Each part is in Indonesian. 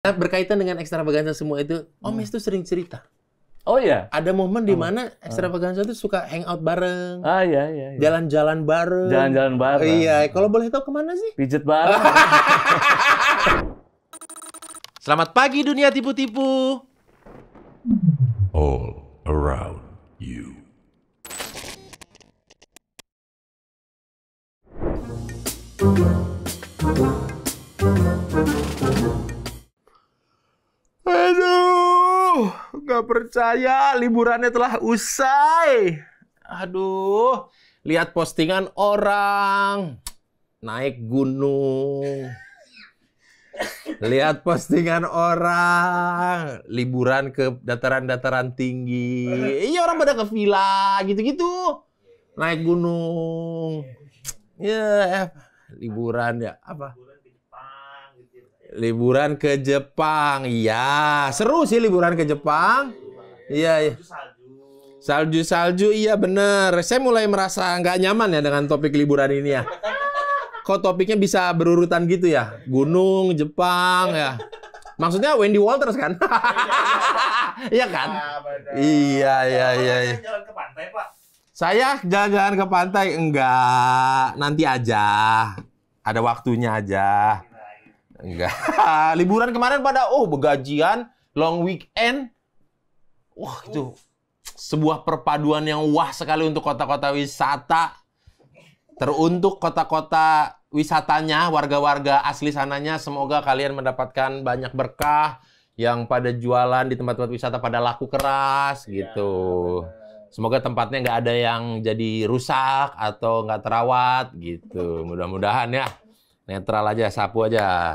Nah, berkaitan dengan ekstravaganza semua itu, Om hmm. itu sering cerita. Oh iya. Ada momen di mana oh. ekstravaganza itu suka hangout bareng. Ah iya iya. jalan iya. Jalan-jalan bareng. Jalan-jalan bareng. iya, kalau boleh tahu kemana sih? Pijet bareng. Selamat pagi dunia tipu-tipu. All around you. thank you Gak percaya, liburannya telah usai. Aduh, lihat postingan orang naik gunung. Lihat postingan orang liburan ke dataran-dataran tinggi. Iya orang pada ke villa gitu-gitu. Naik gunung. Ya, yeah. liburan ya apa? Liburan ke Jepang. Iya, seru sih liburan ke Jepang. Iya, iya. Salju-salju, iya bener. Saya mulai merasa nggak nyaman ya dengan topik liburan ini ya. Kok topiknya bisa berurutan gitu ya? Gunung, Jepang ya. Maksudnya Wendy Walters kan? iya kan? Ah, iya, iya, iya, iya. Jalan ke pantai, Pak. Saya jalan-jalan ke pantai enggak, nanti aja. Ada waktunya aja. Enggak. Liburan kemarin pada oh begajian, long weekend. Wah, itu sebuah perpaduan yang wah sekali untuk kota-kota wisata. Teruntuk kota-kota wisatanya, warga-warga asli sananya, semoga kalian mendapatkan banyak berkah yang pada jualan di tempat-tempat wisata pada laku keras iya, gitu. Semoga tempatnya nggak ada yang jadi rusak atau nggak terawat gitu. Mudah-mudahan ya. Netral aja, sapu aja.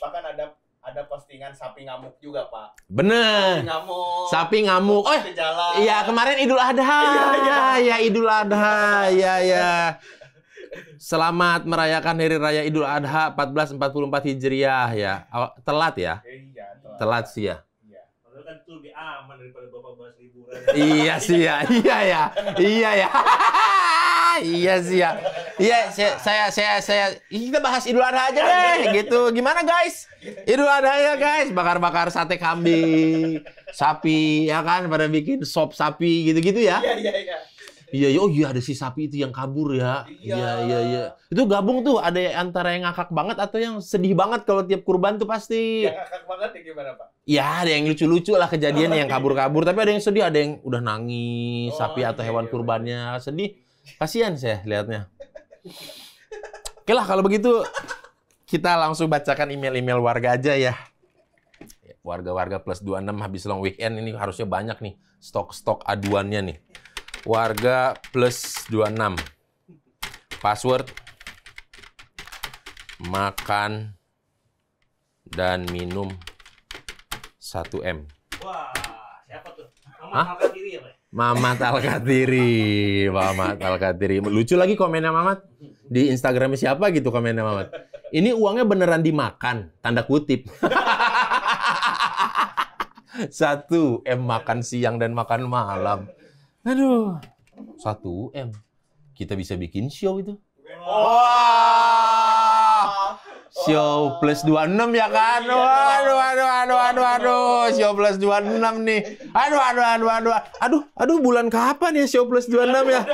Bahkan ada ada postingan sapi ngamuk juga, Pak. Bener. Sapi ngamuk. Sapi ngamuk. Oh, iya kemarin Idul Adha. Ya ya, Idul Adha. Ya ya. Selamat merayakan Hari Raya Idul Adha 1444 Hijriah ya. Telat ya? Eh, iya, telat. Telat sih ya. Iya. Padahal kan itu lebih aman daripada bapak bahas liburan. iya sih ya, iya ya, iya ya, iya sih ya. Iya, saya, saya saya saya kita bahas Idul Adha aja deh gitu. Gimana guys? Idul Adha ya guys, bakar-bakar sate kambing, sapi ya kan pada bikin sop sapi gitu-gitu ya. Iya, iya, iya, iya. Iya, oh iya ada si sapi itu yang kabur ya. Iya, iya, iya. iya. Itu gabung tuh ada antara yang ngakak banget atau yang sedih banget kalau tiap kurban tuh pasti. Yang ngakak banget ya gimana Pak? Iya, ada yang lucu-lucu lah kejadiannya yang oh, iya. kabur-kabur. Tapi ada yang sedih, ada yang udah nangis, oh, sapi atau hewan iya, kurbannya. Sedih, kasihan saya lihatnya. Oke lah kalau begitu kita langsung bacakan email-email warga aja ya. Warga-warga plus 26 habis long weekend ini harusnya banyak nih stok-stok aduannya nih. Warga plus 26. Password makan dan minum 1M. Wah, siapa tuh? Nama kiri ya, Pak? Mamat Alkatiri, Mamat Alkatiri. Lucu lagi komennya Mamat di Instagramnya siapa gitu komennya Mamat. Ini uangnya beneran dimakan, tanda kutip. Satu M makan siang dan makan malam. Aduh, satu M. Kita bisa bikin show itu. wow. Show plus 26 ya kan? Aduh, aduh, aduh, aduh, aduh, aduh. Show plus 26 nih. Aduh, aduh, aduh, aduh. Aduh, aduh bulan kapan ya show plus 26 ya?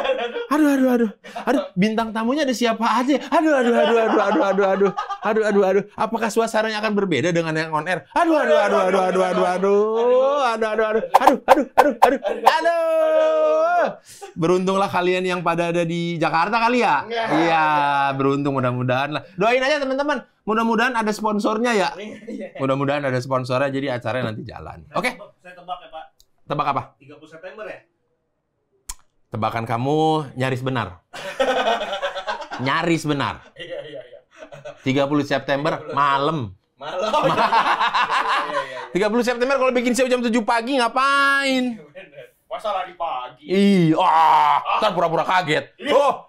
Aduh, aduh, aduh. Aduh, bintang tamunya ada siapa aja? Aduh, aduh, aduh, aduh, aduh, aduh, aduh. Aduh, aduh, aduh. Apakah suasananya akan berbeda dengan yang on air? Aduh, aduh, aduh, aduh, aduh, aduh, aduh. Aduh, aduh, aduh. Aduh, aduh, aduh, aduh. Aduh. Beruntunglah kalian yang pada ada di Jakarta kali ya? Iya, beruntung mudah-mudahan lah. Doain aja teman-teman Mudah-mudahan ada sponsornya ya. Iya, iya. Mudah-mudahan ada sponsornya jadi acaranya nanti jalan. Oke. Okay. Saya tebak ya, Pak. Tebak apa? 30 September ya? Tebakan kamu nyaris benar. nyaris benar. Iya, iya, iya. 30 September malam. Malam. Iya, tiga 30 September kalau bikin show jam 7 pagi ngapain? Masa lagi pagi. Ih, wah. ah, pura-pura kaget. Oh,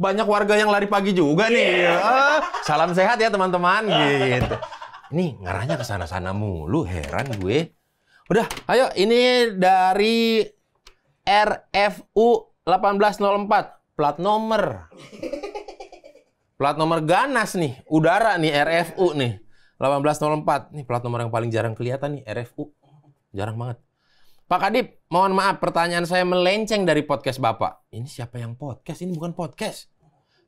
banyak warga yang lari pagi juga nih. Yeah. Iya. salam sehat ya teman-teman gitu. Ini ngarahnya ke sana-sana mulu, heran gue. Udah, ayo ini dari RFU 1804 plat nomor. Plat nomor ganas nih, udara nih RFU nih. 1804. Nih plat nomor yang paling jarang kelihatan nih RFU. Jarang banget. Pak Kadip, mohon maaf pertanyaan saya melenceng dari podcast Bapak. Ini siapa yang podcast? Ini bukan podcast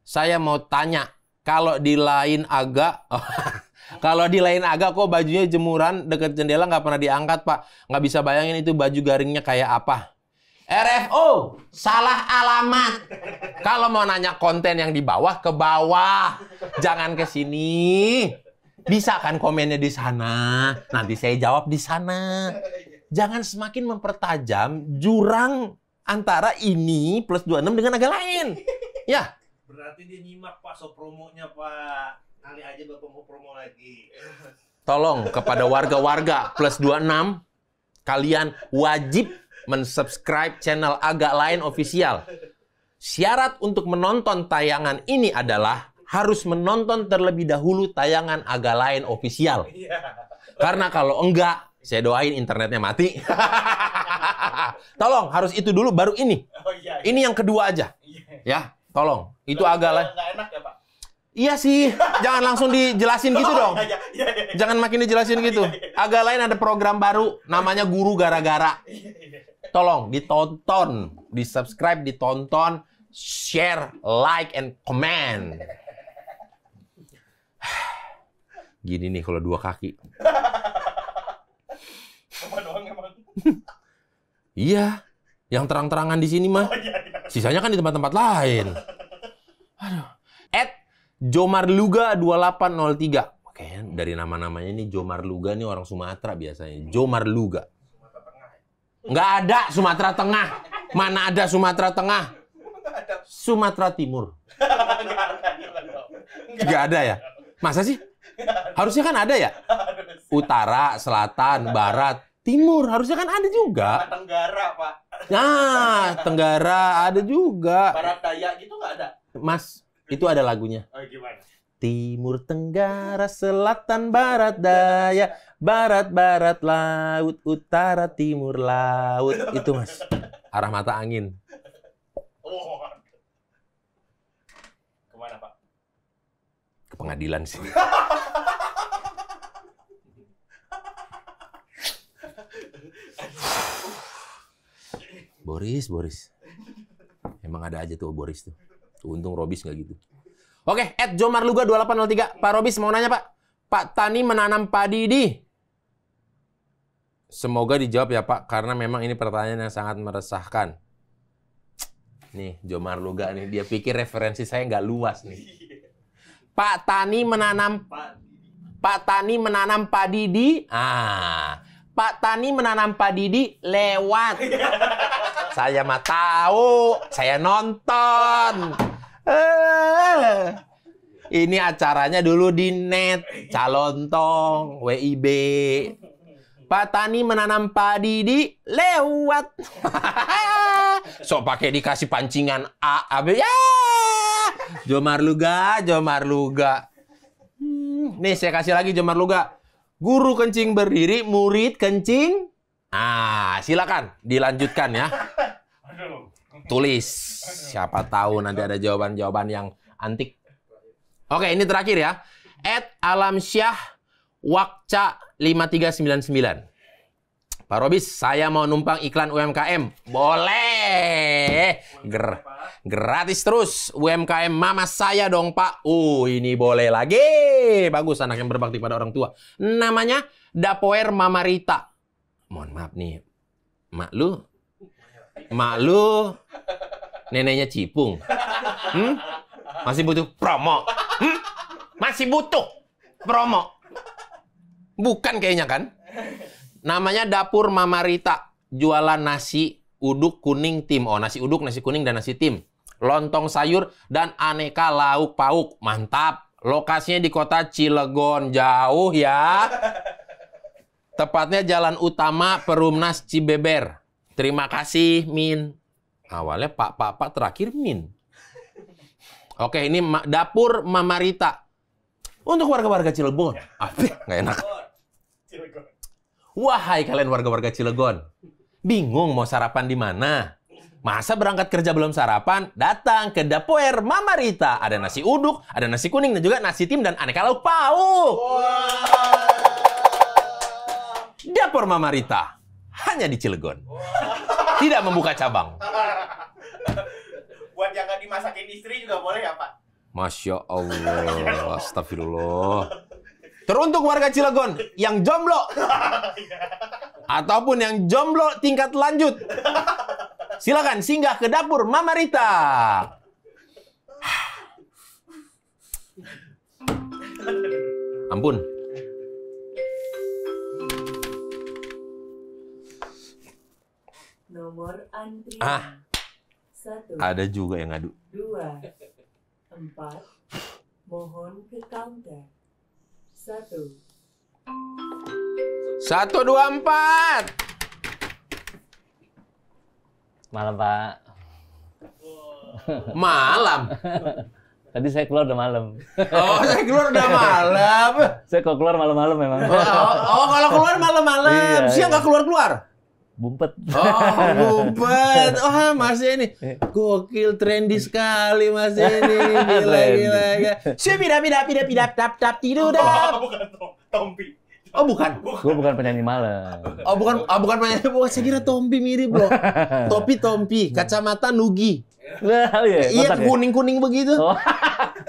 saya mau tanya, kalau di lain agak, kalau di lain agak kok bajunya jemuran deket jendela nggak pernah diangkat pak, nggak bisa bayangin itu baju garingnya kayak apa. RFO, salah alamat. Kalau mau nanya konten yang di bawah, ke bawah. Jangan ke sini. Bisa kan komennya di sana. Nanti saya jawab di sana. Jangan semakin mempertajam jurang antara ini plus 26 dengan agak lain. Ya, berarti dia nyimak Pak so promonya Pak. Kali aja Bapak mau promo lagi. Tolong kepada warga-warga plus 26 kalian wajib mensubscribe channel agak lain official. Syarat untuk menonton tayangan ini adalah harus menonton terlebih dahulu tayangan agak lain official. Iya. Karena kalau enggak, saya doain internetnya mati. tolong harus itu dulu baru ini. Oh, iya. iya. Ini yang kedua aja. Iya. Ya, tolong. Itu agak lah. Ya, iya sih, jangan langsung dijelasin gitu oh, dong. Iya, iya, iya, jangan makin dijelasin gitu. Agak lain ada program baru namanya Guru Gara-gara. Tolong ditonton, di-subscribe, ditonton, share, like and comment. Gini nih kalau dua kaki. Iya, yang terang-terangan di sini mah. Oh, Sisanya kan di tempat-tempat lain. Aduh. At Jomarluga2803. Oke, dari nama-namanya ini Jomarluga nih orang Sumatera biasanya. Jomarluga. Nggak ada Sumatera Tengah. Mana ada Sumatera Tengah? Sumatera Timur. Nggak ada ya? Masa sih? Harusnya kan ada ya? Utara, selatan, barat, timur. Harusnya kan ada juga. Tenggara, Pak. Nah, Tenggara ada juga. Barat daya gitu nggak ada? Mas, itu ada lagunya. Oh, gimana? Timur, Tenggara, Selatan, Barat, Daya, Barat, Barat, Laut, Utara, Timur, Laut. Itu mas, arah mata angin. Oh. Kemana pak? Ke pengadilan sih. Boris, Boris. Emang ada aja tuh Boris tuh untung Robis nggak gitu. Oke, at Jomar Luga 2803. Pak Robis mau nanya Pak. Pak Tani menanam padi di Semoga dijawab ya Pak, karena memang ini pertanyaan yang sangat meresahkan. Nih, Jomarluga nih, dia pikir referensi saya nggak luas nih. Pak Tani menanam Pak Tani menanam padi di ah Pak Tani menanam padi di lewat. saya mah tahu, saya nonton. Eh. Ini acaranya dulu di net, calon tong, WIB. Pak Tani menanam padi di lewat. so pakai dikasih pancingan A, A, B. Ya! Jomar Luga, Jomar Luga. Hmm, nih saya kasih lagi Jomar Luga. Guru kencing berdiri, murid kencing. Ah, silakan dilanjutkan ya tulis. Siapa tahu nanti ada jawaban-jawaban yang antik. Oke, ini terakhir ya. At Syah Wakca 5399. Pak Robis, saya mau numpang iklan UMKM. Boleh. Ger gratis terus. UMKM mama saya dong, Pak. Uh, ini boleh lagi. Bagus, anak yang berbakti pada orang tua. Namanya Dapoer Mama Rita. Mohon maaf nih. Mak lu Mak lu neneknya cipung. Hmm? Masih butuh promo. Hmm? Masih butuh promo. Bukan kayaknya kan? Namanya dapur Mama Rita. Jualan nasi uduk kuning tim. Oh, nasi uduk, nasi kuning, dan nasi tim. Lontong sayur dan aneka lauk pauk. Mantap. Lokasinya di kota Cilegon. Jauh ya. Tepatnya jalan utama Perumnas Cibeber. Terima kasih, Min. Awalnya Pak, Pak, Pak, terakhir Min. Oke, ini ma dapur Mama Rita. Untuk warga-warga Cilegon. Ya. Ah, nggak enak. Wahai kalian warga-warga Cilegon. Bingung mau sarapan di mana? Masa berangkat kerja belum sarapan? Datang ke dapur Mama Rita. Ada nasi uduk, ada nasi kuning, dan juga nasi tim dan aneka lauk pau. Wow. Dapur Mama Rita hanya di Cilegon. Tidak membuka cabang. Buat yang gak dimasakin istri juga boleh ya, Pak? Masya Allah, astagfirullah. Teruntuk warga Cilegon yang jomblo ataupun yang jomblo tingkat lanjut, silakan singgah ke dapur Mama Rita. Ampun, Nomor antrian. Ah. Satu. Ada juga yang ngadu. Dua. Empat. Mohon ke counter. Satu. Satu, dua, empat. Malam, Pak. Malam? Tadi saya keluar udah malam. Oh, saya keluar udah malam. saya kok keluar malam-malam memang. Oh, oh, oh kalau keluar malam-malam. Iya, Siang iya. nggak iya. keluar-keluar? Bumpet. Oh, bumpet. Oh, Mas ini. Eh. Gokil trendy sekali Mas ini. Gila, gila, gila. Sudah pindah pindah pindah tap tap tidur dah. Oh, bukan Tompi. Oh bukan. bukan. Gue bukan penyanyi malam. Oh bukan, oh, bukan penyanyi. Bukan saya kira Tompi mirip loh. Topi Tompi, kacamata Nugi. Nah, iya, iya, iya ya? kuning-kuning ya? begitu. Oh,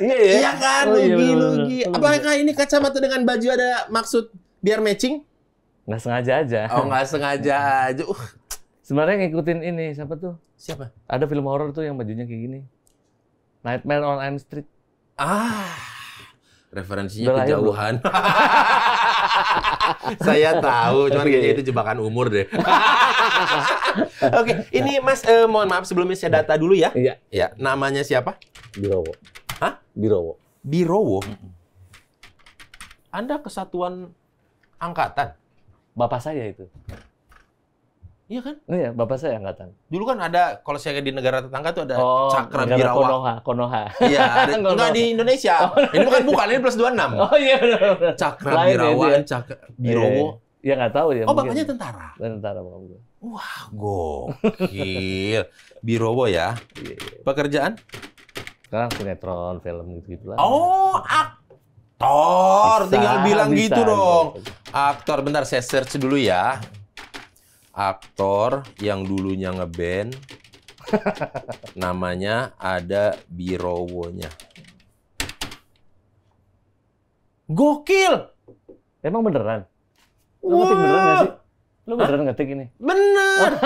iya, iya. iya kan, oh, iya, Nugi, Nugi. Apakah ini kacamata dengan baju ada maksud biar matching? Nggak sengaja aja. Oh, nggak sengaja aja. Uh. Sebenarnya ngikutin ini siapa tuh? Siapa? Ada film horor tuh yang bajunya kayak gini. Nightmare on Elm Street. Ah. Referensinya Belah ya, kejauhan. Saya tahu, cuman kayaknya iya. itu jebakan umur deh. Oke, okay, ini Mas eh, mohon maaf sebelumnya saya data dulu ya. Iya. Ya, namanya siapa? Birowo. Hah? Birowo. Birowo. Anda kesatuan angkatan? bapak saya itu. Iya kan? Iya, bapak saya angkatan. Dulu kan ada kalau saya di negara tetangga tuh ada oh, cakra Birawa. Konoha, Konoha. Iya, ada, enggak di Indonesia. Oh, ini bukan bukan ini plus 26. Oh iya Cakra Lain Birawa, ya, cakra eh, Birowo. Ya nggak tahu ya. Oh, bapaknya tentara. Tentara bapak Wah, gokil. Birowo ya. Iya, iya. Pekerjaan? Sekarang sinetron, film gitu-gitu lah. Oh, ak aktor, bisa, tinggal bilang bisa, gitu bisa. dong. Aktor, bentar saya search dulu ya. Aktor yang dulunya ngeband, namanya ada Birowonya. Gokil! Emang beneran? Lu ngetik beneran gak sih? Lu beneran Hah? ngetik ini? Bener! Oh.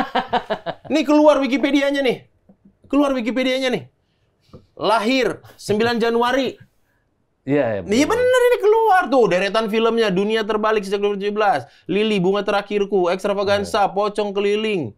nih keluar Wikipedia-nya nih. Keluar Wikipedia-nya nih. Lahir 9 Januari Iya, yeah, iya. Yeah, bener ini keluar tuh deretan filmnya Dunia Terbalik sejak 2017, Lili Bunga Terakhirku, Ekstravaganza, yeah. Pocong Keliling.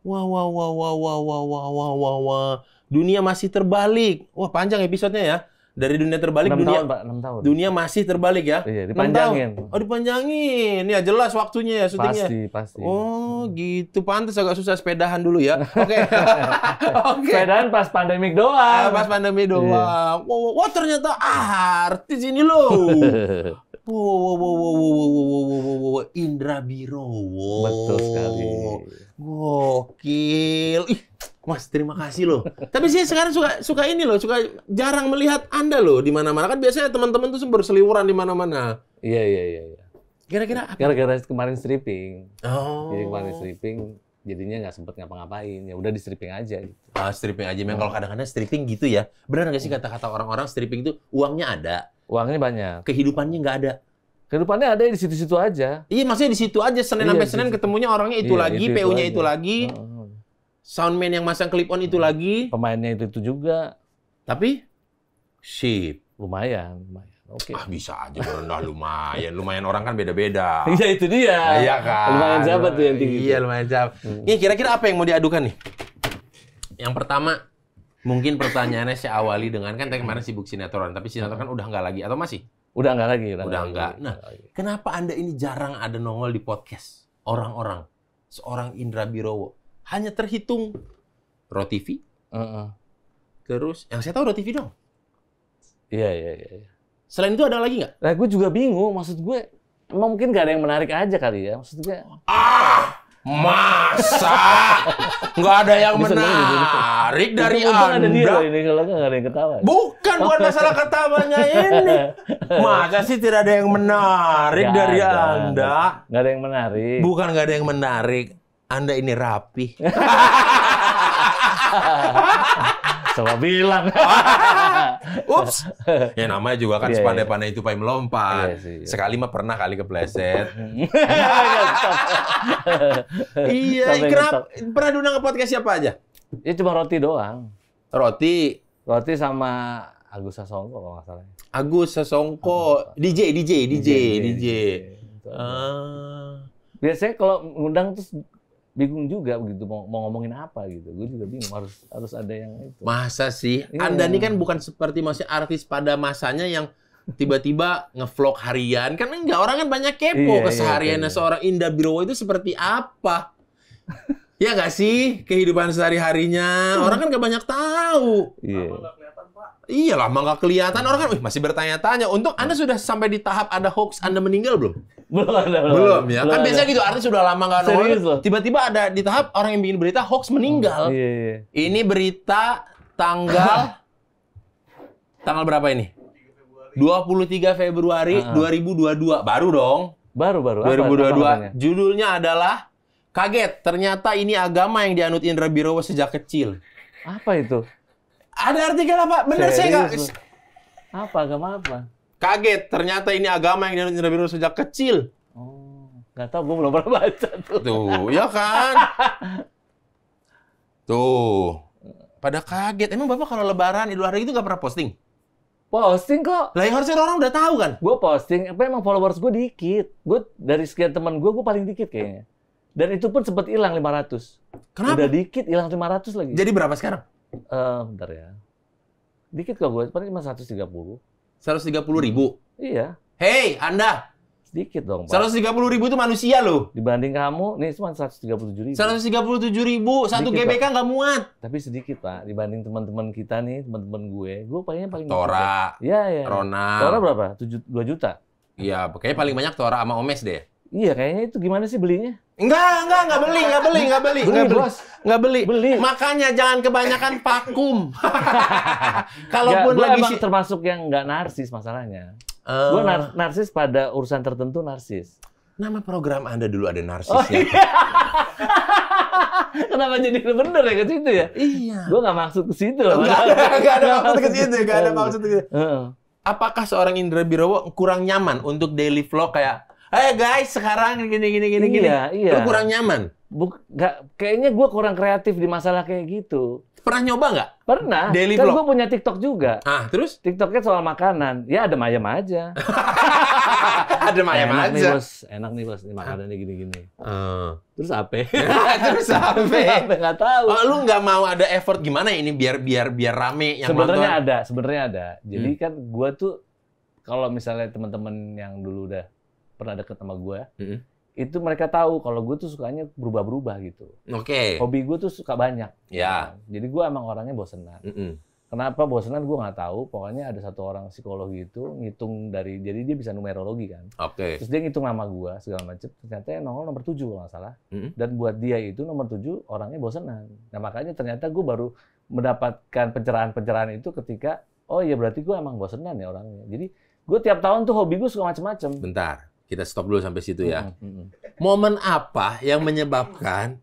Wah wah wah wah wah wah wah wah wah. Dunia masih terbalik. Wah, panjang episodenya ya. Dari dunia terbalik 6 dunia Pak, tahun. Dunia masih terbalik ya. Iya, dipanjangin. Oh, dipanjangin. Ya jelas waktunya ya syutingnya. Pasti, pasti. Oh, gitu. Pantas agak susah sepedahan dulu ya. Oke. Okay. Oke. okay. Sepedahan pas pandemik doang. Ah, pas pandemi doang. Yeah. Wow, wow, wow, ternyata artis ini loh. Wow, wow, wow, wow, wow, wow, wow, wow, wow, Indra wow. Betul sekali. Gokil. Ih, Mas, terima kasih loh. Tapi saya sekarang suka suka ini loh, suka jarang melihat Anda loh di mana-mana. Kan biasanya teman-teman tuh berseliweran di mana-mana. Iya, iya, iya, iya. kira gara apa? Gara-gara kemarin stripping. Oh. Jadi kemarin stripping jadinya nggak sempet ngapa-ngapain ya udah di stripping aja gitu. ah stripping aja memang oh. kalau kadang-kadang stripping gitu ya benar nggak sih hmm. kata-kata orang-orang stripping itu uangnya ada uangnya banyak kehidupannya nggak ada kehidupannya ada di situ-situ aja iya maksudnya di situ aja senin iya, sampai senin ketemunya orangnya itu iya, lagi pu-nya itu, itu lagi oh soundman yang masang clip on itu hmm. lagi. Pemainnya itu, itu juga. Tapi sip. Lumayan, lumayan. Oke. Okay. Ah bisa aja rendah lumayan. Lumayan orang kan beda-beda. Iya itu dia. iya kan. Lumayan jabat tuh yang tinggi. Iya lumayan jabat. Hmm. Ini kira-kira apa yang mau diadukan nih? Yang pertama mungkin pertanyaannya saya awali dengan kan tadi kemarin sibuk sinetron, tapi sinetron kan udah enggak lagi atau masih? Udah enggak lagi. Udah, udah nggak. Nah, kenapa anda ini jarang ada nongol di podcast orang-orang? Seorang Indra Birowo hanya terhitung Roti TV. Uh -uh. Terus yang saya tahu Roti TV dong. Iya, iya iya iya. Selain itu ada lagi nggak? Nah, gue juga bingung. Maksud gue, emang mungkin gak ada yang menarik aja kali ya. Maksud gue. Ah, masa nggak ada yang Bisa gitu, menarik dari anda? Ada dia ini ada yang ketawa. Bukan bukan masalah ketawanya ini. Masa sih tidak ada yang menarik gak dari ada. anda? Nggak ada yang menarik. Bukan nggak ada yang menarik anda ini rapi. Coba bilang. Ups. Ya namanya juga kan yeah, iya. sepandai-pandai itu pengen melompat. Yeah, yeah. Sekali mah pernah kali kepleset. iya, kenapa? Pernah diundang ke podcast siapa aja? Ya cuma roti doang. Roti? Roti sama Agus Sasongko kalau nggak salah. Agus Sasongko. DJ, DJ, DJ, DJ. DJ. DJ. Ah. Biasanya kalau ngundang terus bingung juga begitu mau, mau ngomongin apa gitu. Gue juga bingung harus harus ada yang itu. Masa sih? Yeah. Anda ini kan bukan seperti masih artis pada masanya yang tiba-tiba ngevlog harian kan enggak orang kan banyak kepo iya, iya kesehariannya iya, iya. seorang Indah Birowo itu seperti apa? ya nggak sih kehidupan sehari-harinya? Hmm. Orang kan gak banyak tahu. Iya. Iya lama nggak kelihatan orang kan, wih masih bertanya-tanya. Untuk Anda nah. sudah sampai di tahap ada hoax Anda meninggal belum? Belum ada. Belum, belum ya. Belum kan ada. biasanya gitu artis sudah lama nggak nongol. Tiba-tiba ada di tahap orang yang bikin berita hoax meninggal. Oh, iya, iya. Ini berita tanggal tanggal berapa ini? 23 Februari uh -huh. 2022. Baru dong. Baru baru. 2022. Apa, apa Judulnya adalah kaget ternyata ini agama yang dianut Indra Birowo sejak kecil. Apa itu? Ada artikel apa? Bener Serius, saya nggak. Apa agama apa? Kaget, ternyata ini agama yang dia Nabi Nuh sejak kecil. Oh, nggak tahu, gue belum pernah baca tuh. Tuh, ya kan? tuh, pada kaget. Emang Bapak kalau lebaran, idul adha itu nggak pernah posting? Posting kok. Lah yang harusnya orang udah tahu kan? Gue posting, apa emang followers gue dikit. Gue dari sekian teman gue, gue paling dikit kayaknya. Dan itu pun sempat hilang 500. Kenapa? Udah dikit, hilang 500 lagi. Jadi berapa sekarang? Eh, uh, bentar ya. Dikit kok gue, paling cuma 130. Seratus tiga puluh ribu? Iya. Hei, Anda! Sedikit dong, Pak. puluh ribu itu manusia loh. Dibanding kamu, nih cuma seratus tiga puluh 137 ribu. tujuh ribu, satu GBK nggak muat. Tapi sedikit, Pak. Dibanding teman-teman kita nih, teman-teman gue. Gue palingnya paling... Tora. Iya, iya, iya. Rona. Tora berapa? Tujuh 2 juta? Iya, kayaknya paling banyak Tora sama Omes deh. Iya, kayaknya itu gimana sih belinya? Enggak, enggak, enggak beli, enggak beli, enggak beli. Beli, enggak beli. Bos. Enggak beli. beli. Makanya jangan kebanyakan vakum. Kalaupun ya, lagi emang termasuk yang enggak narsis masalahnya. Uh. Oh. Gue nar narsis pada urusan tertentu narsis. Nama program Anda dulu ada oh, narsisnya. Oh, iya. Kenapa jadi bener ya ke situ ya? Iya. Gue nggak maksud ke situ. Gak ada, enggak ada maksud ke situ, Gak ada maksud ke situ. Apakah seorang Indra Birowo kurang nyaman untuk daily vlog kayak hey guys sekarang gini gini gini iya, gini. Iya. Lu kurang nyaman. Buk, gak, kayaknya gue kurang kreatif di masalah kayak gitu. Pernah nyoba nggak? Pernah. Daily kan gue punya TikTok juga. Ah, terus? TikToknya soal makanan. Ya ada mayem aja. ada mayem enak aja. Nih, bos. Enak nih bos, ini makanannya gini-gini. Uh. Terus apa? terus apa? Enggak tahu. Oh, lu nggak mau ada effort gimana ini biar biar biar rame yang Sebenarnya ada, sebenarnya ada. Jadi hmm. kan gue tuh kalau misalnya teman-teman yang dulu udah pernah deket sama gue, hmm. itu mereka tahu kalau gue tuh sukanya berubah-berubah gitu. Oke. Okay. Hobi gue tuh suka banyak. Ya. Yeah. Jadi gue emang orangnya bosenan. Mm hmm Kenapa bosenan gue nggak tahu. Pokoknya ada satu orang psikologi itu ngitung dari, jadi dia bisa numerologi kan. Oke. Okay. Terus dia ngitung nama gue segala macem. Ternyata yang nongol nomor tujuh kalau nggak salah. Mm -hmm. Dan buat dia itu nomor tujuh orangnya bosenan. Nah makanya ternyata gue baru mendapatkan pencerahan-pencerahan itu ketika, oh iya berarti gue emang bosenan ya orangnya. Jadi gue tiap tahun tuh hobi gue suka macem-macem. Bentar. Kita stop dulu sampai situ ya. Momen apa yang menyebabkan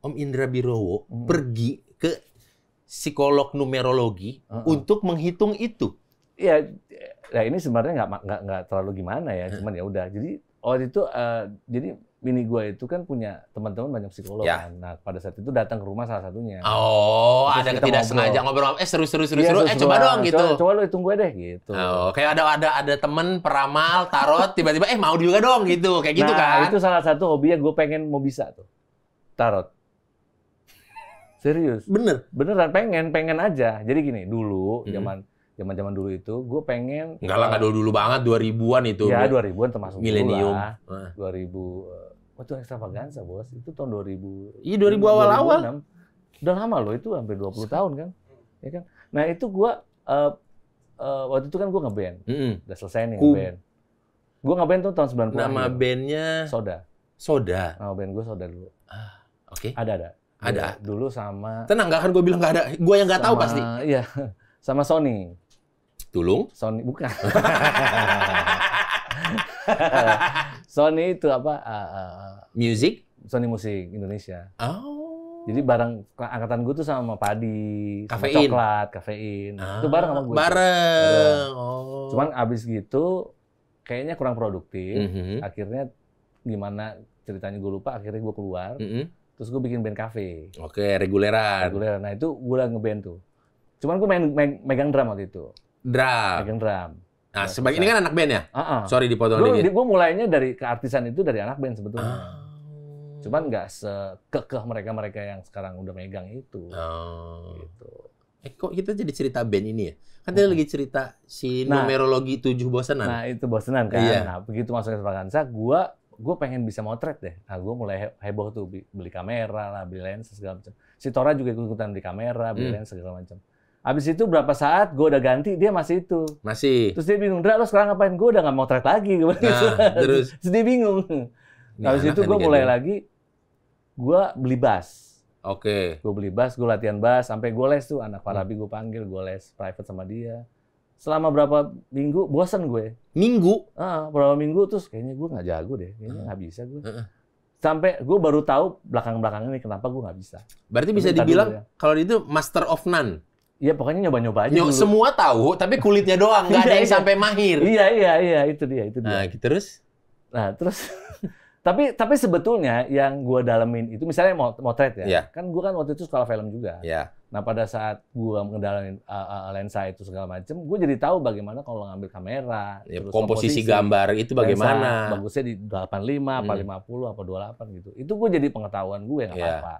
Om Indra Birowo pergi ke psikolog numerologi hmm. untuk menghitung itu? Ya, nah ini sebenarnya nggak nggak terlalu gimana ya, cuman ya udah. Jadi waktu itu uh, jadi bini gue itu kan punya teman-teman banyak psikolog ya. kan. Nah, pada saat itu datang ke rumah salah satunya. Oh, Terus ada ketidak sengaja ngobrol eh seru seru seru, iya, seru, eh coba dong gitu. Coba, coba lu hitung gue deh gitu. Oh, kayak ada ada ada teman peramal tarot tiba-tiba eh mau juga dong gitu. Kayak gitu nah, gitu kan. itu salah satu hobi yang gue pengen mau bisa tuh. Tarot. Serius. Bener. Beneran pengen, pengen aja. Jadi gini, dulu zaman hmm zaman zaman dulu itu gue pengen enggak lah enggak eh, dulu dulu banget 2000-an itu ya 2000-an termasuk milenium ah. dua ribu eh, waktu ekstravaganza bos itu tahun 2000 iya 2000 awal-awal udah lama loh itu hampir 20 tahun kan ya kan nah itu gue uh, uh, eh, waktu itu kan gue ngeband mm -hmm. udah selesai nih ngeband gua ngeband tuh tahun 90 nama bandnya soda soda nama band gua soda dulu ah, oke okay. ada ada ada dulu, sama tenang nggak akan gue bilang nggak ada Gue yang nggak tahu pasti iya sama Sony Tulung? Sony bukan. Sony itu apa? Uh, uh, music? Sony Music Indonesia. Oh. Jadi barang angkatan gue tuh sama padi, kafein. sama coklat, kafein. Ah, itu barang sama gue. Bareng. Oh. Cuman abis gitu kayaknya kurang produktif. Mm -hmm. Akhirnya gimana ceritanya gue lupa. Akhirnya gue keluar. Mm -hmm. Terus gue bikin band kafe. Oke, okay, reguleran. Reguleran. Nah itu gue lagi ngeband tuh. Cuman gue main, main megang drum waktu itu. Drum. Megang drum. Nah, sebagai ini kan anak band ya? Uh -uh. Sorry dipotong gua, Gue mulainya dari keartisan itu dari anak band sebetulnya. Uh. Cuman nggak sekekeh mereka-mereka yang sekarang udah megang itu. Uh. Gitu. Eh kok kita jadi cerita band ini ya? Kan tadi uh. lagi cerita si nah, numerologi tujuh bosenan. Nah itu bosenan kan. Iya. Nah begitu masuk ke saya, gue gue pengen bisa motret deh. Nah gue mulai heboh tuh beli kamera lah, beli lensa segala macam. Si Tora juga ikut ikutan beli kamera, beli hmm. lensa segala macam. Habis itu berapa saat gue udah ganti, dia masih itu. Masih. Terus dia bingung, Dra, lo sekarang ngapain? Gue udah gak mau track lagi. Nah, terus? Terus dia bingung. Nah, Abis itu gue mulai lagi, gue beli bass. Oke. Okay. Gue beli bass, gue latihan bass, sampai gue les tuh. Anak hmm. Farabi gue panggil, gue les private sama dia. Selama berapa minggu, bosen gue. Minggu? ah berapa minggu, terus kayaknya gue gak jago deh. Kayaknya uh. Hmm. gak bisa gue. Uh -uh sampai gue baru tahu belakang-belakang ini kenapa gue nggak bisa. Berarti bisa Tapi dibilang ya. kalau itu master of none. Iya pokoknya nyoba-nyoba aja Nyo, dulu. Semua tahu, tapi kulitnya doang, nggak ada iya, yang iya. sampai mahir. Iya iya iya itu dia itu dia. Nah gitu, terus? Nah terus, tapi tapi sebetulnya yang gue dalemin itu misalnya motret ya, yeah. kan gue kan waktu itu sekolah film juga. Yeah. Nah pada saat gue mengendalikan uh, uh, lensa itu segala macem, gue jadi tahu bagaimana kalau ngambil kamera, ya, terus komposisi, komposisi gambar itu bagaimana. Lensa, bagusnya di 85, hmm. apa 50, apa 28 gitu. Itu gue jadi pengetahuan gue nggak iya. yeah. apa-apa.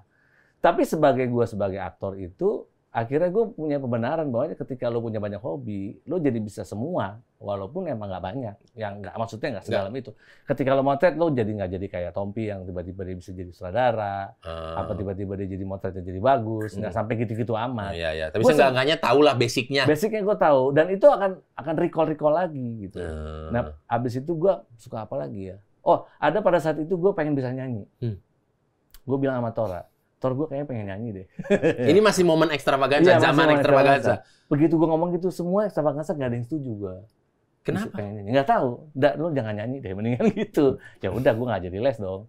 Tapi sebagai gue sebagai aktor itu akhirnya gue punya pembenaran bahwa ketika lo punya banyak hobi, lo jadi bisa semua, walaupun emang nggak banyak. Yang nggak maksudnya nggak sedalam gak. itu. Ketika lo motret, lo jadi nggak jadi kayak Tompi yang tiba-tiba dia bisa jadi sutradara, hmm. apa tiba-tiba dia jadi motretnya jadi bagus, nggak hmm. sampai gitu-gitu amat. Ah, iya, iya. Tapi seenggaknya tau lah basicnya. Basicnya gue tahu, dan itu akan akan recall-recall lagi gitu. Hmm. Nah, abis itu gue suka apa lagi ya? Oh, ada pada saat itu gue pengen bisa nyanyi. Hmm. Gue bilang sama Tora, Tor gue kayaknya pengen nyanyi deh. Ini masih momen ekstravaganza, iya, zaman ekstravaganza. Begitu gue ngomong gitu, semua ekstravaganza gak ada yang setuju gue. Kenapa? Pengen nyanyi. Gak tau. Dak, lo jangan nyanyi deh, mendingan gitu. Ya udah, gue gak jadi les dong.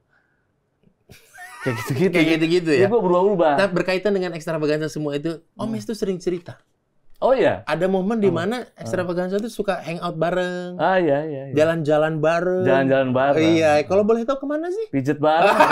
Kayak gitu-gitu. Kayak ya. gitu-gitu ya. Ya gue berubah-ubah. Nah, berkaitan dengan ekstravaganza semua itu, Om hmm. tuh sering cerita. Oh iya. Ada momen di mana oh. ekstravaganza tuh suka hangout bareng. Ah iya iya. iya. Jalan-jalan iya. bareng. Jalan-jalan bareng. Iya, kalau boleh tahu kemana sih? Pijet bareng.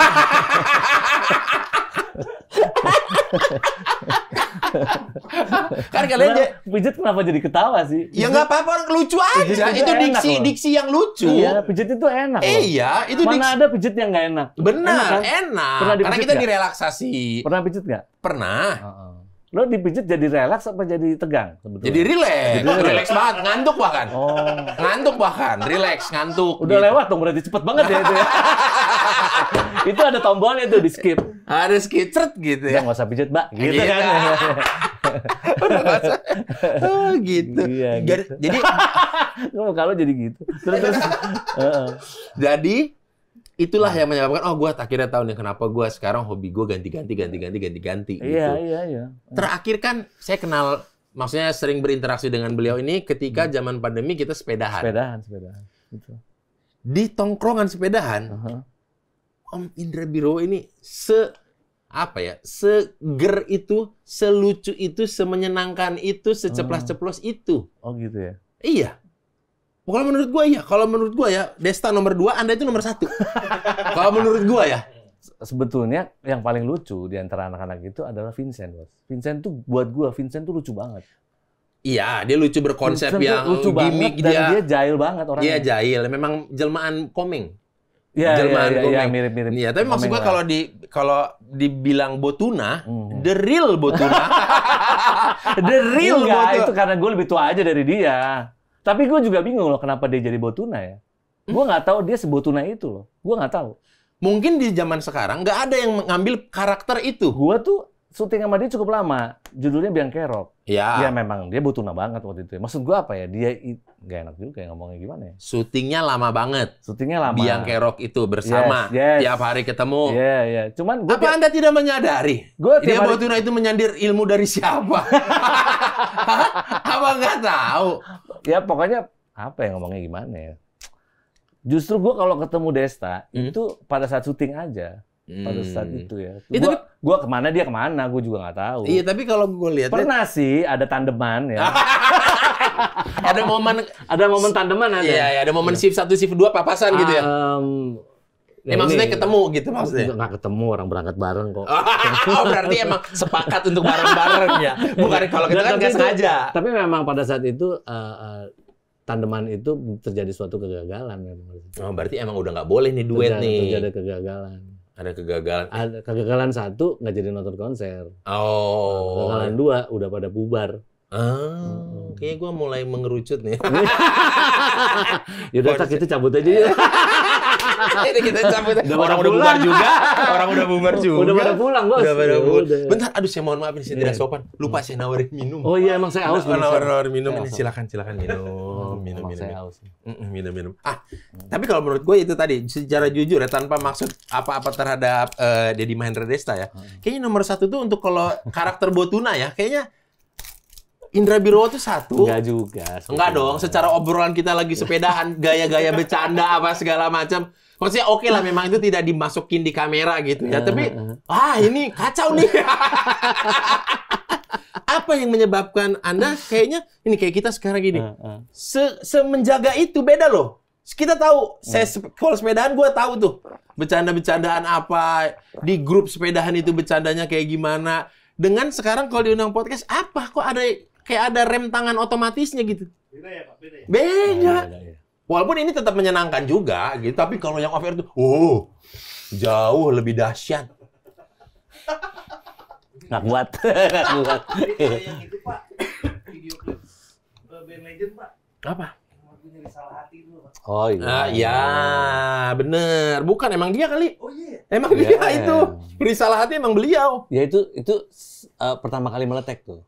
kan kalian aja pijit kenapa jadi ketawa sih? ya nggak apa-apa orang lucu aja. itu, diksi loh. diksi yang lucu. Iya, pijit itu enak. Eh, iya, itu Mana diksi... ada pijit yang nggak enak? Benar, enak. Kan? enak. Pernah Karena kita gak? direlaksasi. Pernah pijit nggak? Pernah. Uh -uh. Lo dipijit jadi relax apa jadi tegang sebetulnya? Jadi relax. Jadi relax. relax banget, ngantuk bahkan. Oh. Ngantuk bahkan, relax, ngantuk. Udah gitu. lewat dong, berarti cepet banget ya itu. Ya. itu ada tombolnya tuh di skip. Ada skip cerit gitu ya. nggak usah pijit, Mbak. Gitu, gitu. kan. Udah Oh, gitu. Iya, gitu. Jadi, jadi kalau jadi gitu. Terus, terus. Uh -uh. Jadi itulah nah. yang menyebabkan oh gue akhirnya tahu nih kenapa gue sekarang hobi gue iya. ganti-ganti ganti-ganti ganti-ganti iya, gitu. Iya iya iya. Terakhir kan saya kenal maksudnya sering berinteraksi dengan beliau ini ketika hmm. zaman pandemi kita sepedahan. Sepedahan sepedahan. Gitu. Di tongkrongan sepedahan uh -huh. Om Indra Biro ini se apa ya seger itu selucu itu semenyenangkan itu hmm. seceplas-ceplos itu. Oh gitu ya. Iya. Iya. Kalau menurut gue ya, kalau menurut gue ya, Desta nomor dua, Anda itu nomor satu. kalau menurut gue ya. Sebetulnya yang paling lucu di antara anak-anak itu adalah Vincent, Bos. Vincent tuh buat gue, Vincent tuh lucu banget. Iya, dia lucu berkonsep Vincent yang lucu gimmick dia. Dan dia jahil banget orangnya. Iya, jahil. Memang jelmaan koming. Iya, iya, jelmaan ya, ya, mirip-mirip. Iya, tapi maksud gua kalau di kalau dibilang Botuna, hmm. the real Botuna. the real Enggak, Botuna. itu karena gue lebih tua aja dari dia. Tapi gue juga bingung loh kenapa dia jadi Botuna ya. Hmm. Gue nggak tahu dia sebotuna itu loh. Gue nggak tahu. Mungkin di zaman sekarang nggak ada yang mengambil karakter itu. Gue tuh syuting sama dia cukup lama. Judulnya Biang Kerok. Ya. Dia memang dia botuna banget waktu itu. Ya. Maksud gue apa ya? Dia nggak enak juga ya ngomongnya gimana ya. Syutingnya lama banget. Syutingnya lama. Biang Kerok itu bersama. Yes, yes. Tiap hari ketemu. Iya, yeah, iya. Yeah. Cuman gua Apa tiap... Anda tidak menyadari? Gua dia hari... botuna itu menyandir ilmu dari siapa? Hahaha. Abang nggak tahu ya pokoknya apa yang ngomongnya gimana ya? Justru gue kalau ketemu Desta hmm? itu pada saat syuting aja. Pada saat hmm. itu ya. Itu gua, gua kemana dia kemana, gue juga nggak tahu. Iya, tapi kalau gue lihat pernah sih ada tandeman ya. ada momen ada momen tandeman ada. Iya, ya, ada momen ya. shift satu shift dua papasan um, gitu ya. Ya, ya maksudnya ini, ketemu gitu maksudnya? Nggak ketemu, orang berangkat bareng kok. oh berarti emang sepakat untuk bareng-bareng ya? Bukan kalau kita kan nggak sengaja. Tapi memang pada saat itu uh, uh, tandeman itu terjadi suatu kegagalan. Oh berarti emang udah nggak boleh nih duet terjadi, nih. Terjadi kegagalan. Ada kegagalan. Ada kegagalan satu nggak jadi nonton konser. Oh. Nah, kegagalan dua udah pada bubar. Ah, kayaknya gue mulai mengerucut nih. Yaudah, kita itu cabut aja yuk. Ini kita cabut. Udah orang udah bubar juga. Orang udah bubar juga. Udah pada pulang, Bos. Udah pada ya pulang. Bentar, aduh saya mohon maaf ini saya tidak iya. sopan. Lupa saya nawarin minum. Oh iya, emang saya haus. Nah, nawarin nawarin minum ini silakan silakan minum, oh, minum minum. Saya haus. Minum minum. Ah, tapi kalau menurut gue itu tadi secara jujur ya tanpa maksud apa-apa terhadap eh, Deddy Mahendra Desta ya. Hmm. Kayaknya nomor satu tuh untuk kalau karakter Botuna ya, kayaknya Indra Birowo tuh satu? Enggak juga. Enggak dong, secara obrolan kita lagi sepedahan, gaya-gaya bercanda apa segala macam. Maksudnya oke okay lah memang itu tidak dimasukin di kamera gitu ya. Tapi, ah ini kacau nih. apa yang menyebabkan Anda kayaknya, ini kayak kita sekarang gini. Se Semenjaga itu beda loh kita tahu saya kalau sepedaan gue tahu tuh bercanda-bercandaan apa di grup sepedahan itu bercandanya kayak gimana dengan sekarang kalau diundang podcast apa kok ada kayak ada rem tangan otomatisnya gitu. Beda ya, Pak? Beda. Ya? Beda. ya. Walaupun ini tetap menyenangkan juga gitu, tapi kalau yang off air itu, oh, jauh lebih dahsyat. Nggak kuat. Nggak kuat. yang itu, Pak. Video clip eh, Band Legend, Pak. Apa? Oh iya. Ah, ya, bener. Bukan emang dia kali. Oh iya. Emang yeah. dia itu. Risalah hati emang beliau. Ya itu itu uh, pertama kali meletek tuh.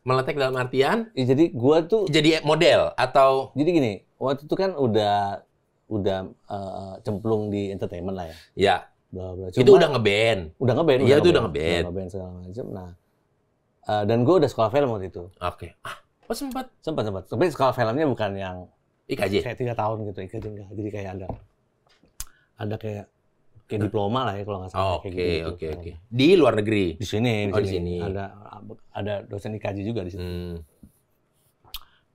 Meletek dalam artian? Ya, jadi gua tuh jadi model atau Jadi gini, waktu itu kan udah udah uh, cemplung di entertainment lah ya. Ya. Cuma, itu udah ngeband. Udah ngeband. Iya, itu udah ngeband. nge nge segala macam. Nah, uh, dan gua udah sekolah film waktu itu. Oke. Okay. Ah, oh sempat? Sempat, sempat. Tapi sekolah filmnya bukan yang IKJ. Kayak tiga tahun gitu, IKJ enggak. Jadi kayak ada ada kayak kayak nah. diploma lah ya kalau nggak salah. Oke oke oke. Di luar negeri. Di sini. Di oh sini. di sini. Ada ada dosen IKJ juga di sini. Hmm.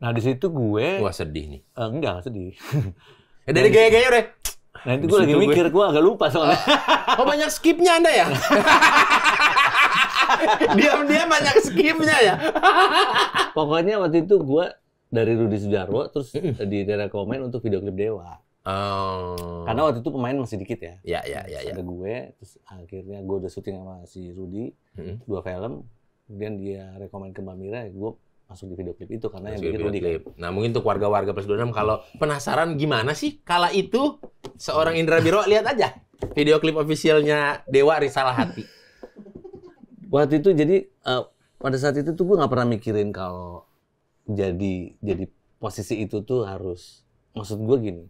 Nah di situ gue. Gua sedih nih. Eh, enggak sedih. eh, dari gaya-gaya deh. Nah itu gue lagi mikir, gue agak lupa soalnya. Oh banyak skipnya anda ya? Diam-diam banyak skipnya ya? Pokoknya waktu itu gue dari Rudi Sudarwo terus di daerah komen untuk video klip Dewa. Oh. Karena waktu itu pemain masih dikit ya. Iya, iya, iya. Ya. Ada gue, terus akhirnya gue udah syuting sama si Rudy, hmm. dua film. Kemudian dia rekomend ke Mbak Mira, gue masuk di video klip itu karena masuk yang bikin Rudy klip. Kan. Nah mungkin untuk warga-warga plus 26 kalau penasaran gimana sih kala itu seorang Indra Biro lihat aja video klip ofisialnya Dewa Risalah Hati. Waktu itu jadi uh, pada saat itu tuh gue nggak pernah mikirin kalau jadi jadi posisi itu tuh harus maksud gue gini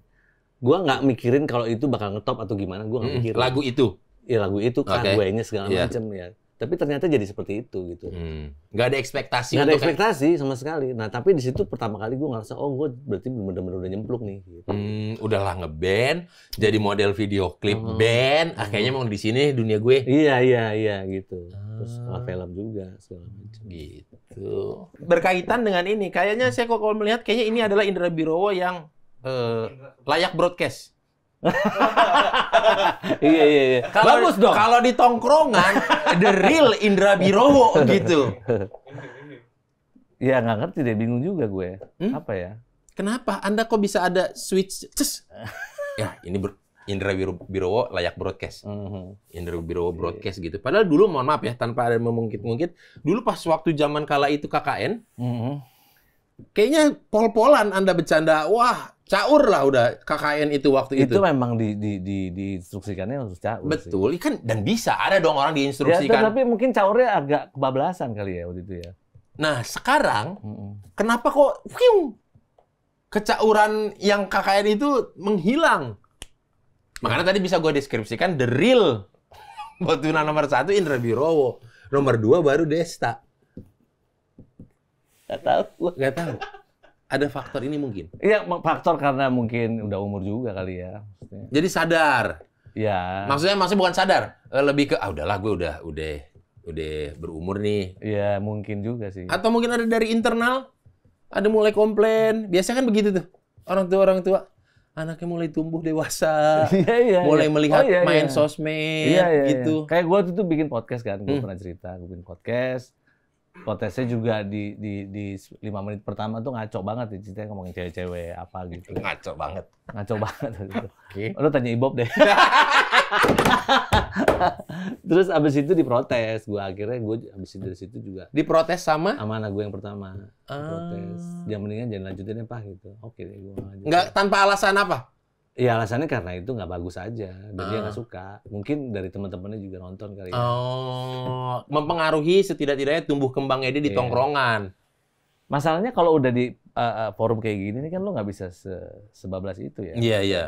Gua nggak mikirin kalau itu bakal ngetop atau gimana gua nggak mikirin lagu itu ya lagu itu kan okay. gue segala yeah. macam ya tapi ternyata jadi seperti itu gitu hmm. ada ekspektasi Gak ada ekspektasi sama sekali nah tapi di situ pertama kali gue ngerasa oh gue berarti bener-bener udah nyemplung nih gitu. hmm, udahlah ngeband jadi model video klip hmm. band hmm. Ah, akhirnya emang di sini dunia gue iya iya iya gitu hmm. terus ah. film juga segala macam gitu berkaitan dengan ini kayaknya saya kok kalau melihat kayaknya ini adalah Indra Birowo yang uh, layak broadcast. iya iya iya. Kalo, Bagus dong. Kalau di tongkrongan the real Indra Birowo gitu. Ya nggak ngerti deh, bingung juga gue. Hmm? Apa ya? Kenapa Anda kok bisa ada switch? Cus. ya ini ber Indra Birowo layak broadcast. Mm -hmm. Indra Birowo broadcast gitu. Padahal dulu mohon maaf ya tanpa ada memungkit-mungkit, dulu pas waktu zaman kala itu KKN, mm -hmm kayaknya pol-polan Anda bercanda. Wah, caur lah udah KKN itu waktu itu. Itu memang di, di, di, diinstruksikannya untuk caur. Betul, sih. kan dan bisa ada dong orang ya, diinstruksikan. Ya, tapi mungkin caurnya agak kebablasan kali ya waktu itu ya. Nah sekarang mm -mm. kenapa kok fiu, kecauran yang KKN itu menghilang? Makanya tadi bisa gue deskripsikan the real Fortuna nomor satu Indra Birowo, nomor dua baru Desta. Gak tahu. Gak tau Ada faktor ini mungkin. Iya, faktor karena mungkin udah umur juga kali ya. Jadi sadar. Iya. Maksudnya masih bukan sadar, eh, lebih ke ah udahlah gue udah udah udah berumur nih. Iya, mungkin juga sih. Atau mungkin ada dari internal ada mulai komplain. Biasanya kan begitu tuh. Orang tua orang tua anaknya mulai tumbuh dewasa, iya, iya, iya, mulai iya. melihat oh, iya, iya. main iya. sosmed, iya, iya, iya. gitu. Iya. Kayak gue tuh, tuh bikin podcast kan, gue hmm. pernah cerita, gue bikin podcast. Protesnya juga di di di lima menit pertama tuh ngaco banget ya ceritanya ngomongin cewek-cewek apa gitu ngaco banget ngaco banget gitu. okay. lo tanya ibob deh terus abis itu diprotes gue akhirnya gue abis itu dari situ juga diprotes sama sama anak gue yang pertama ah. protes dia ya, mendingan jangan lanjutin ya pak gitu oke deh gue nggak tanpa alasan apa Ya alasannya karena itu nggak bagus aja dan uh. dia nggak ah. suka. Mungkin dari teman-temannya juga nonton kali ya. Oh, mempengaruhi setidak-tidaknya tumbuh kembangnya dia di yeah. tongkrongan. Masalahnya kalau udah di uh, forum kayak gini ini kan lo nggak bisa se sebablas itu ya. Iya yeah, iya. Yeah.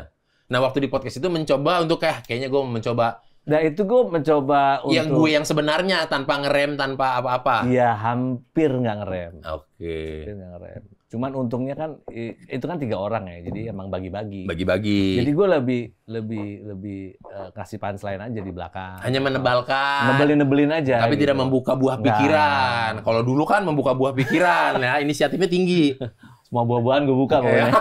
Nah waktu di podcast itu mencoba untuk kayak eh, kayaknya gue mencoba. Nah itu gue mencoba untuk yang gue yang sebenarnya tanpa ngerem tanpa apa-apa. Iya hampir nggak ngerem. Oke. Okay. Hampir nggak ngerem Cuman untungnya kan itu kan tiga orang ya, jadi emang bagi-bagi. Bagi-bagi. Jadi gue lebih lebih lebih uh, eh, kasih selain aja di belakang. Hanya menebalkan. Nebelin-nebelin aja. Tapi gitu. tidak membuka buah pikiran. Kalau dulu kan membuka buah pikiran ya, inisiatifnya tinggi. Semua buah-buahan gue buka iya. pokoknya.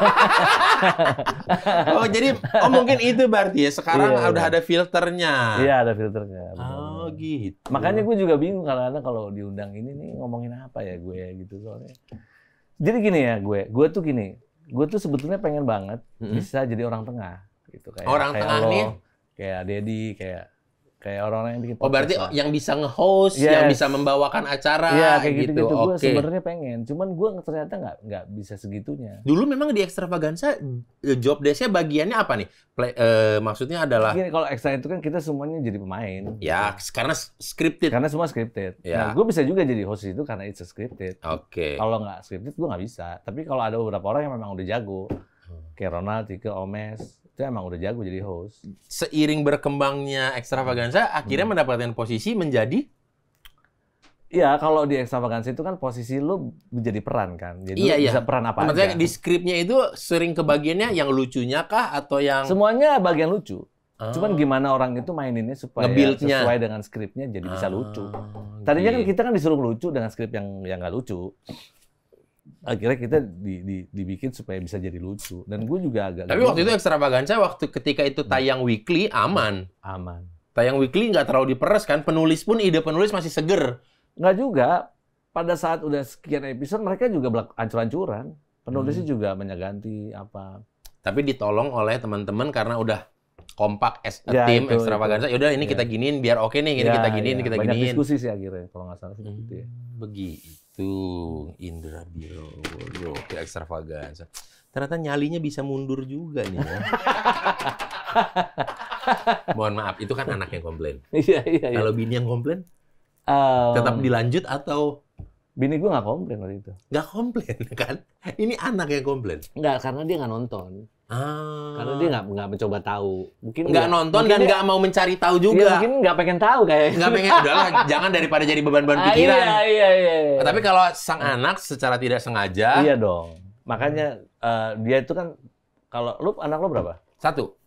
oh jadi oh mungkin itu berarti ya sekarang iya, udah iya. ada filternya. Iya ada filternya. Oh gitu. Makanya gue juga bingung kadang-kadang kalau diundang ini nih ngomongin apa ya gue gitu soalnya jadi gini ya gue gue tuh gini gue tuh sebetulnya pengen banget mm -hmm. bisa jadi orang tengah gitu kayak orang kayak tengah lo, nih kayak Dedi kayak kayak orang-orang yang bikin podcast. Oh berarti lah. yang bisa nge-host, yes. yang bisa membawakan acara ya, kayak gitu. gitu. Gue okay. sebenarnya pengen, cuman gue ternyata nggak nggak bisa segitunya. Dulu memang di Extravaganza eh, job desk bagiannya apa nih? Play, uh, maksudnya adalah Gini kalau extra itu kan kita semuanya jadi pemain. Ya, gitu. karena scripted. Karena semua scripted. Ya. Nah, gue bisa juga jadi host itu karena itu scripted. Oke. Okay. Kalau nggak scripted gue nggak bisa. Tapi kalau ada beberapa orang yang memang udah jago, hmm. kayak Ronald, Tike, Omes, itu emang udah jago jadi host. Seiring berkembangnya ekstravaganza, akhirnya hmm. mendapatkan posisi menjadi Iya, kalau di ekstravaganza itu kan posisi lu menjadi peran kan. Jadi iya, iya. bisa peran apa Maksudnya aja. di skripnya itu sering kebagiannya yang lucunya kah atau yang Semuanya bagian lucu. Ah. Cuman gimana orang itu maininnya supaya sesuai dengan skripnya jadi ah, bisa lucu. Gitu Tadinya kan ya. kita kan disuruh lucu dengan skrip yang yang nggak lucu akhirnya kita di, di, dibikin supaya bisa jadi lucu dan gue juga agak tapi waktu itu ekstravaganza waktu ketika itu hmm. tayang weekly aman aman tayang weekly nggak terlalu diperes kan penulis pun ide penulis masih seger nggak juga pada saat udah sekian episode mereka juga ancur-ancuran penulisnya hmm. juga menyaganti apa tapi ditolong oleh teman-teman karena udah kompak as a ya, team itu, ekstravaganza yaudah ini ya. kita giniin biar oke okay nih ini ya, kita giniin ya. kita Banyak giniin diskusi sih akhirnya kalau nggak salah hmm, ya begitu Tuh, Indra biro, oke ekstravaganza. Ternyata nyalinya bisa mundur juga nih ya. Mohon maaf, itu kan anak yang komplain. Iya, iya, iya. Kalau bini yang komplain, um, tetap dilanjut atau Bini gue gak komplain waktu itu. Gak komplain kan? Ini anak yang komplain. Nggak, karena dia gak nonton. Ah. Karena dia gak, gak mencoba tahu. Mungkin nggak nonton mungkin dan nggak mau mencari tahu iya, juga. Ya, mungkin gak pengen tahu kayak. Gak pengen udahlah, jangan daripada jadi beban-beban ah, iya, pikiran. Ah, iya, iya, iya. Nah, tapi kalau sang anak secara tidak sengaja. Iya dong. Makanya uh, dia itu kan kalau lu anak lo berapa? Satu.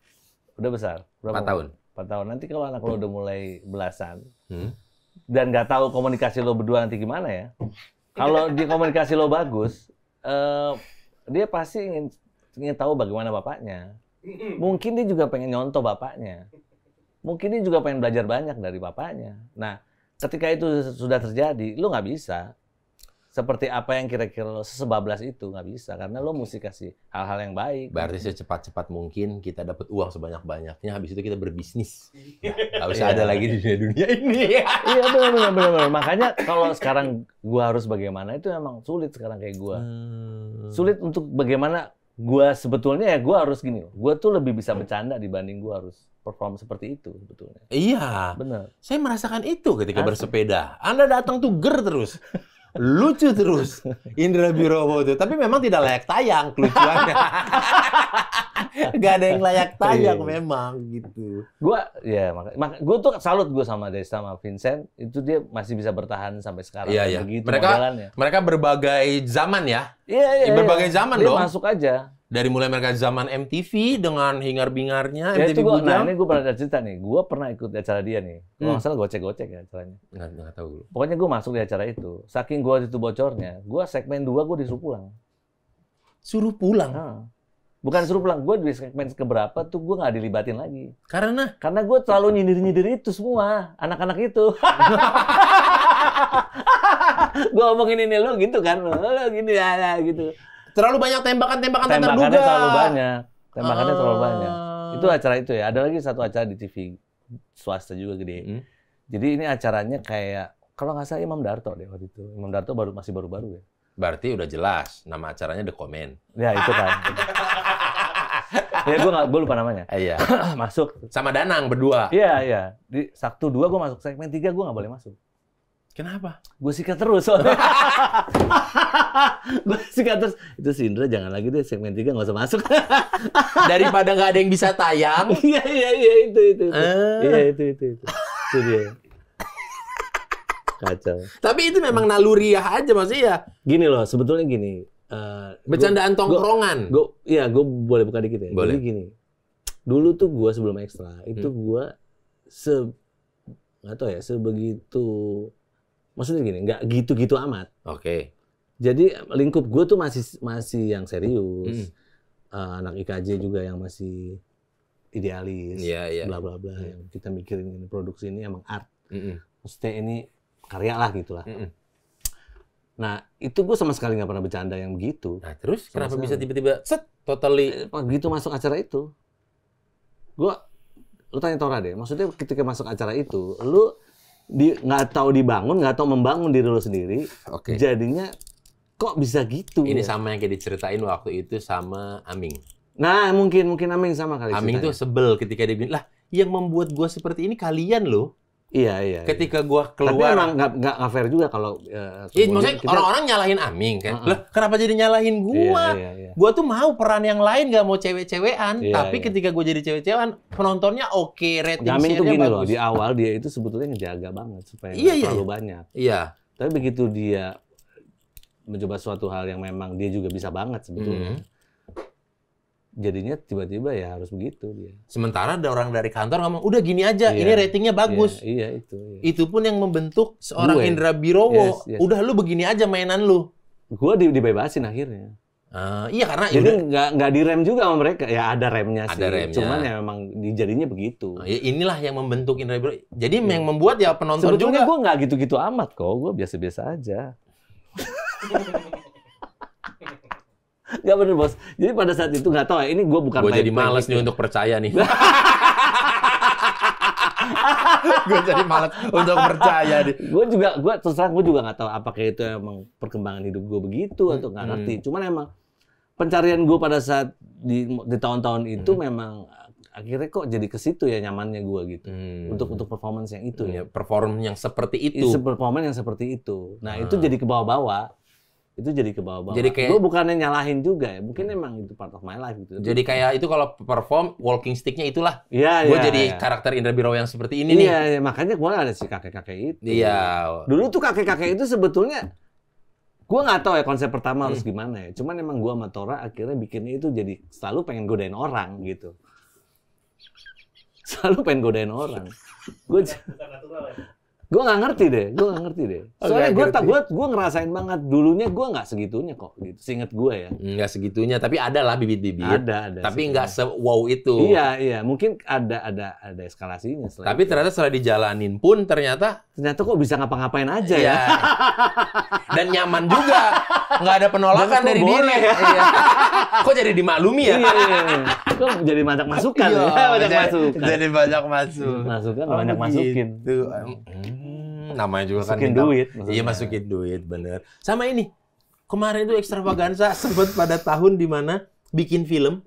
Udah besar. Berapa? Empat tahun. Empat tahun. Nanti kalau anak lo udah mulai belasan, hmm? dan nggak tahu komunikasi lo berdua nanti gimana ya. Kalau di komunikasi lo bagus, uh, dia pasti ingin, ingin tahu bagaimana bapaknya. Mungkin dia juga pengen nyontoh bapaknya. Mungkin dia juga pengen belajar banyak dari bapaknya. Nah, ketika itu sudah terjadi, lo nggak bisa seperti apa yang kira-kira lo sebablas itu nggak bisa karena lo mesti kasih hal-hal yang baik. Berarti secepat-cepat mungkin kita dapat uang sebanyak-banyaknya habis itu kita berbisnis. Nah, usah iya. ada lagi di dunia, dunia ini. iya benar benar benar. Makanya kalau sekarang gua harus bagaimana itu memang sulit sekarang kayak gua. Hmm. Sulit untuk bagaimana gua sebetulnya ya gua harus gini. Gua tuh lebih bisa bercanda dibanding gua harus perform seperti itu sebetulnya. Iya. Benar. Saya merasakan itu ketika Asli. bersepeda. Anda datang tuh ger terus lucu terus Indra Birowo itu. Tapi memang tidak layak tayang kelucuannya. Gak ada yang layak iya, iya, tayang iya. memang gitu. Gua ya maka, maka gue tuh salut gue sama Desta sama Vincent itu dia masih bisa bertahan sampai sekarang. yeah, yeah. Begitu mereka modelannya. mereka berbagai zaman ya. Iya iya. Berbagai yeah. zaman dia dong. Masuk aja. Dari mulai mereka zaman MTV dengan hingar-bingarnya ya, MTV itu gua, Nah ini gue pernah cerita nih, gue pernah ikut acara dia nih. Kalau hmm. nggak salah gocek-gocek ya acaranya. Nggak, nggak tahu. Pokoknya gue masuk di acara itu. Saking gue itu bocornya, gue segmen 2 gue disuruh pulang. Suruh pulang? Nah bukan suruh pulang gue di segmen keberapa tuh gue gak dilibatin lagi karena karena gue terlalu nyindir nyindir itu semua anak-anak itu gue omongin ini lo gitu kan lo gini ya, ya gitu terlalu banyak tembakan-tembakan tak terduga tembakannya terlalu banyak tembakannya terlalu ah. banyak itu acara itu ya ada lagi satu acara di TV swasta juga gede hmm. jadi ini acaranya kayak kalau nggak salah Imam Darto deh waktu itu Imam Darto baru masih baru-baru ya Berarti udah jelas nama acaranya The Comment. Ya itu kan. ya gue gak, gue lupa namanya. Ah, iya. masuk. Sama Danang berdua. Iya iya. Di satu dua gue masuk segmen tiga gue gak boleh masuk. Kenapa? Gue sikat terus soalnya. gue sikat terus. Itu si Indra jangan lagi deh segmen tiga gak usah masuk. Daripada gak ada yang bisa tayang. Iya, iya, iya. Itu, itu. Ah. Iya, itu, itu. Itu, itu dia. Kacau. Tapi itu memang naluriah aja masih ya. Gini loh, sebetulnya gini. Uh, Bercandaan tongkrongan. Gue, ya gue boleh buka dikit ya. Boleh. Jadi gini. Dulu tuh gue sebelum ekstra, itu hmm. gue se nggak tahu ya sebegitu maksudnya gini nggak gitu-gitu amat. Oke. Okay. Jadi lingkup gue tuh masih masih yang serius. Hmm. Uh, anak IKJ juga yang masih idealis, yeah, yeah. bla bla bla. Yeah. kita mikirin ini produksi ini emang art. Mm Maksudnya ini karya lah gitulah. Mm -mm. Nah itu gue sama sekali nggak pernah bercanda yang begitu. Nah terus sama kenapa sekali. bisa tiba-tiba set totally eh, begitu masuk acara itu, gue lu tanya Tora deh, maksudnya ketika masuk acara itu, lu di nggak tahu dibangun, nggak tahu membangun diri lo sendiri, okay. jadinya kok bisa gitu? Ini sama yang kayak diceritain waktu itu sama Aming. Nah mungkin mungkin Aming sama kali. Aming ceritanya. tuh sebel ketika dia bilang lah yang membuat gue seperti ini kalian loh. Iya, iya iya. Ketika gua keluar. Tapi emang nggak nggak fair juga kalau. Uh, iya maksudnya kita... orang-orang nyalahin Amin, kan. Uh-uh. Lah kenapa jadi nyalahin gua? Iya, iya, iya. Gua tuh mau peran yang lain nggak mau cewek-cewekan. Iya, tapi iya. ketika gua jadi cewek-cewekan penontonnya oke okay, rating Amin tuh gini loh di awal dia itu sebetulnya ngejaga banget supaya iya, iya, terlalu iya. banyak. Iya. Tapi begitu dia mencoba suatu hal yang memang dia juga bisa banget sebetulnya. Mm-hmm jadinya tiba-tiba ya harus begitu dia. Sementara ada orang dari kantor ngomong udah gini aja, iya, ini ratingnya bagus. Iya, iya itu. Iya. Itu pun yang membentuk seorang Gue. Indra Birowo. Yes, yes. Udah lu begini aja mainan lu. Gua dibebasin akhirnya. Uh, iya karena jadi nggak nggak direm juga sama mereka ya ada remnya sih. Ada remnya. Cuman ya memang jadinya begitu. Uh, ya inilah yang membentuk Indra Birowo. Jadi yeah. yang iya. membuat ya penonton Sebetulnya juga. gue nggak gitu-gitu amat kok. Gue biasa-biasa aja. Gak bener bos. Jadi pada saat itu nggak tahu ya. Ini gue bukan. Gue jadi males nih gitu. untuk percaya nih. gue jadi malas untuk percaya nih. gue juga, gue terus terang gue juga nggak tahu apakah itu emang perkembangan hidup gue begitu atau nggak hmm. ngerti. Hmm. Cuman emang pencarian gue pada saat di di tahun-tahun itu hmm. memang akhirnya kok jadi ke situ ya nyamannya gue gitu hmm. untuk untuk performance yang itu hmm. ya, ya perform yang seperti iya, itu performance yang seperti itu nah hmm. itu ah. jadi ke bawah-bawah itu jadi ke bawah-bawah. Jadi kayak gue bukannya nyalahin juga ya, mungkin hmm. emang itu part of my life gitu. Jadi kayak itu kalau perform walking sticknya itulah. Iya iya. Gue jadi ya. karakter Indra Biro yang seperti ini ya, nih. Iya makanya gue ada si kakek-kakek itu. Iya. Dulu tuh kakek-kakek itu sebetulnya gue nggak tahu ya konsep pertama harus hmm. gimana ya. Cuman emang gue sama Tora akhirnya bikinnya itu jadi selalu pengen godain orang gitu. Selalu pengen godain orang. Gue Gue nggak ngerti deh, gue nggak ngerti deh. Oh, Soalnya gue tak gue gue ngerasain banget dulunya gue nggak segitunya kok gitu. Seinget gue ya. Nggak segitunya, tapi ada lah bibit-bibit. Ada ada. Tapi nggak se wow itu. Iya iya, mungkin ada ada ada eskalasinya. Tapi itu. ternyata setelah dijalanin pun ternyata ternyata kok bisa ngapa-ngapain aja iya. ya. Dan nyaman juga, nggak ada penolakan dari diri. Ya. Iya. kok jadi dimaklumi ya? Iya, iya, iya. Kok jadi banyak masukan iya, ya? Banyak jadi, masukan. Jadi banyak masuk. Masukan oh, banyak gitu. masukin. Hmm. Hmm, namanya juga kan masukin kan duit. Iya, maksudnya. Iya masukin duit bener. Sama ini kemarin itu ekstravaganza sempat pada tahun dimana bikin film.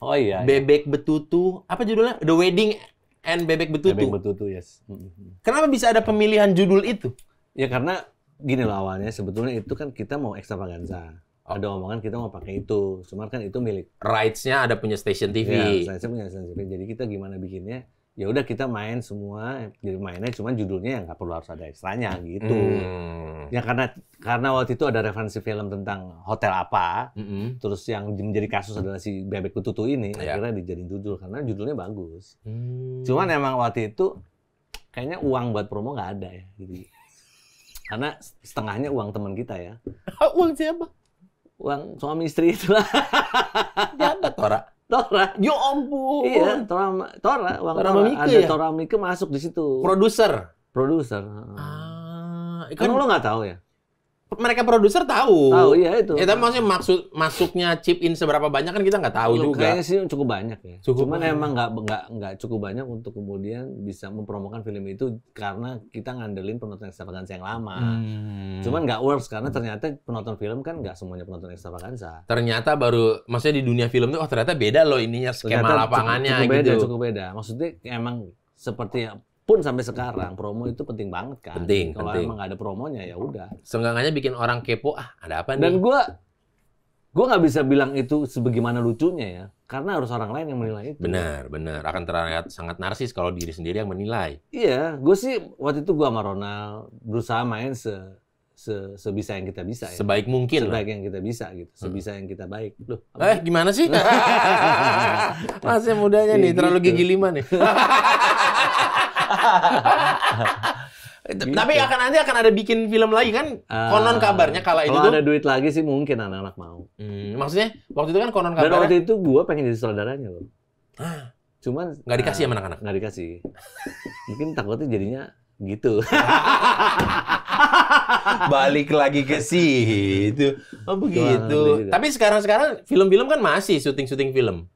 Oh iya, iya. Bebek betutu apa judulnya? The Wedding and Bebek Betutu. Bebek Betutu yes. Hmm, hmm, Kenapa bisa ada pemilihan judul itu? Ya karena gini lah awalnya sebetulnya itu kan kita mau ekstravaganza. Oh. Ada omongan kita mau pakai itu, cuma kan itu milik. Rights-nya ada punya stasiun TV. Ya, punya stasiun TV. Jadi kita gimana bikinnya ya udah kita main semua jadi mainnya cuman judulnya yang nggak perlu harus ada ekstranya gitu mm. ya karena karena waktu itu ada referensi film tentang hotel apa -hmm. terus yang menjadi kasus adalah si bebek kututu ini yeah. akhirnya dijadiin judul karena judulnya bagus mm. cuman emang waktu itu kayaknya uang buat promo nggak ada ya jadi karena setengahnya uang teman kita ya uang siapa uang suami istri itu ada ora Tora. Yo ya ampun. Iya, Tora Tora uang Tora, Tora. Mika, ada ya? Tora Mika masuk di situ. Produser. Produser. Ah, kan, kan lo nggak tahu ya? mereka produser tahu. Tahu, iya itu. Ya, tapi maksudnya maksud masuknya chip in seberapa banyak kan kita nggak tahu Loh, juga. Kayaknya sih cukup banyak ya. Cukup Cuman banyak. emang nggak nggak nggak cukup banyak untuk kemudian bisa mempromokan film itu karena kita ngandelin penonton ekstravaganza yang lama. Hmm. Cuman nggak works karena ternyata penonton film kan nggak semuanya penonton ekstravaganza. Ternyata baru maksudnya di dunia film tuh oh ternyata beda loh ininya skema ternyata lapangannya cukup, cukup gitu. Beda, cukup beda. Maksudnya emang seperti pun sampai sekarang promo itu penting banget kan. Penting. Kalau penting. emang gak ada promonya ya udah. Senggangannya bikin orang kepo ah ada apa nih. Dan gue gue nggak bisa bilang itu sebagaimana lucunya ya karena harus orang lain yang menilai itu. Benar benar akan terlihat sangat narsis kalau diri sendiri yang menilai. Iya gue sih waktu itu gue sama Ronald berusaha main se se sebisa yang kita bisa ya. Sebaik mungkin. Sebaik lah. yang kita bisa gitu. Hmm. Sebisa hmm. yang kita baik. Loh, eh gimana sih? Masih mudanya nih, terlalu gitu. gigi lima nih. gitu. Tapi akan nanti akan ada bikin film lagi kan? Uh, konon kabarnya kala itu kalau ada duit lagi sih mungkin anak-anak mau. Hmm, maksudnya waktu itu kan konon kabarnya. Dan waktu itu gua pengen jadi saudaranya loh. Cuman nggak dikasih ya anak-anak. Nggak dikasih. mungkin takutnya jadinya gitu. Balik lagi ke itu. Oh begitu. Gitu. Tapi sekarang-sekarang film-film kan masih syuting-syuting film.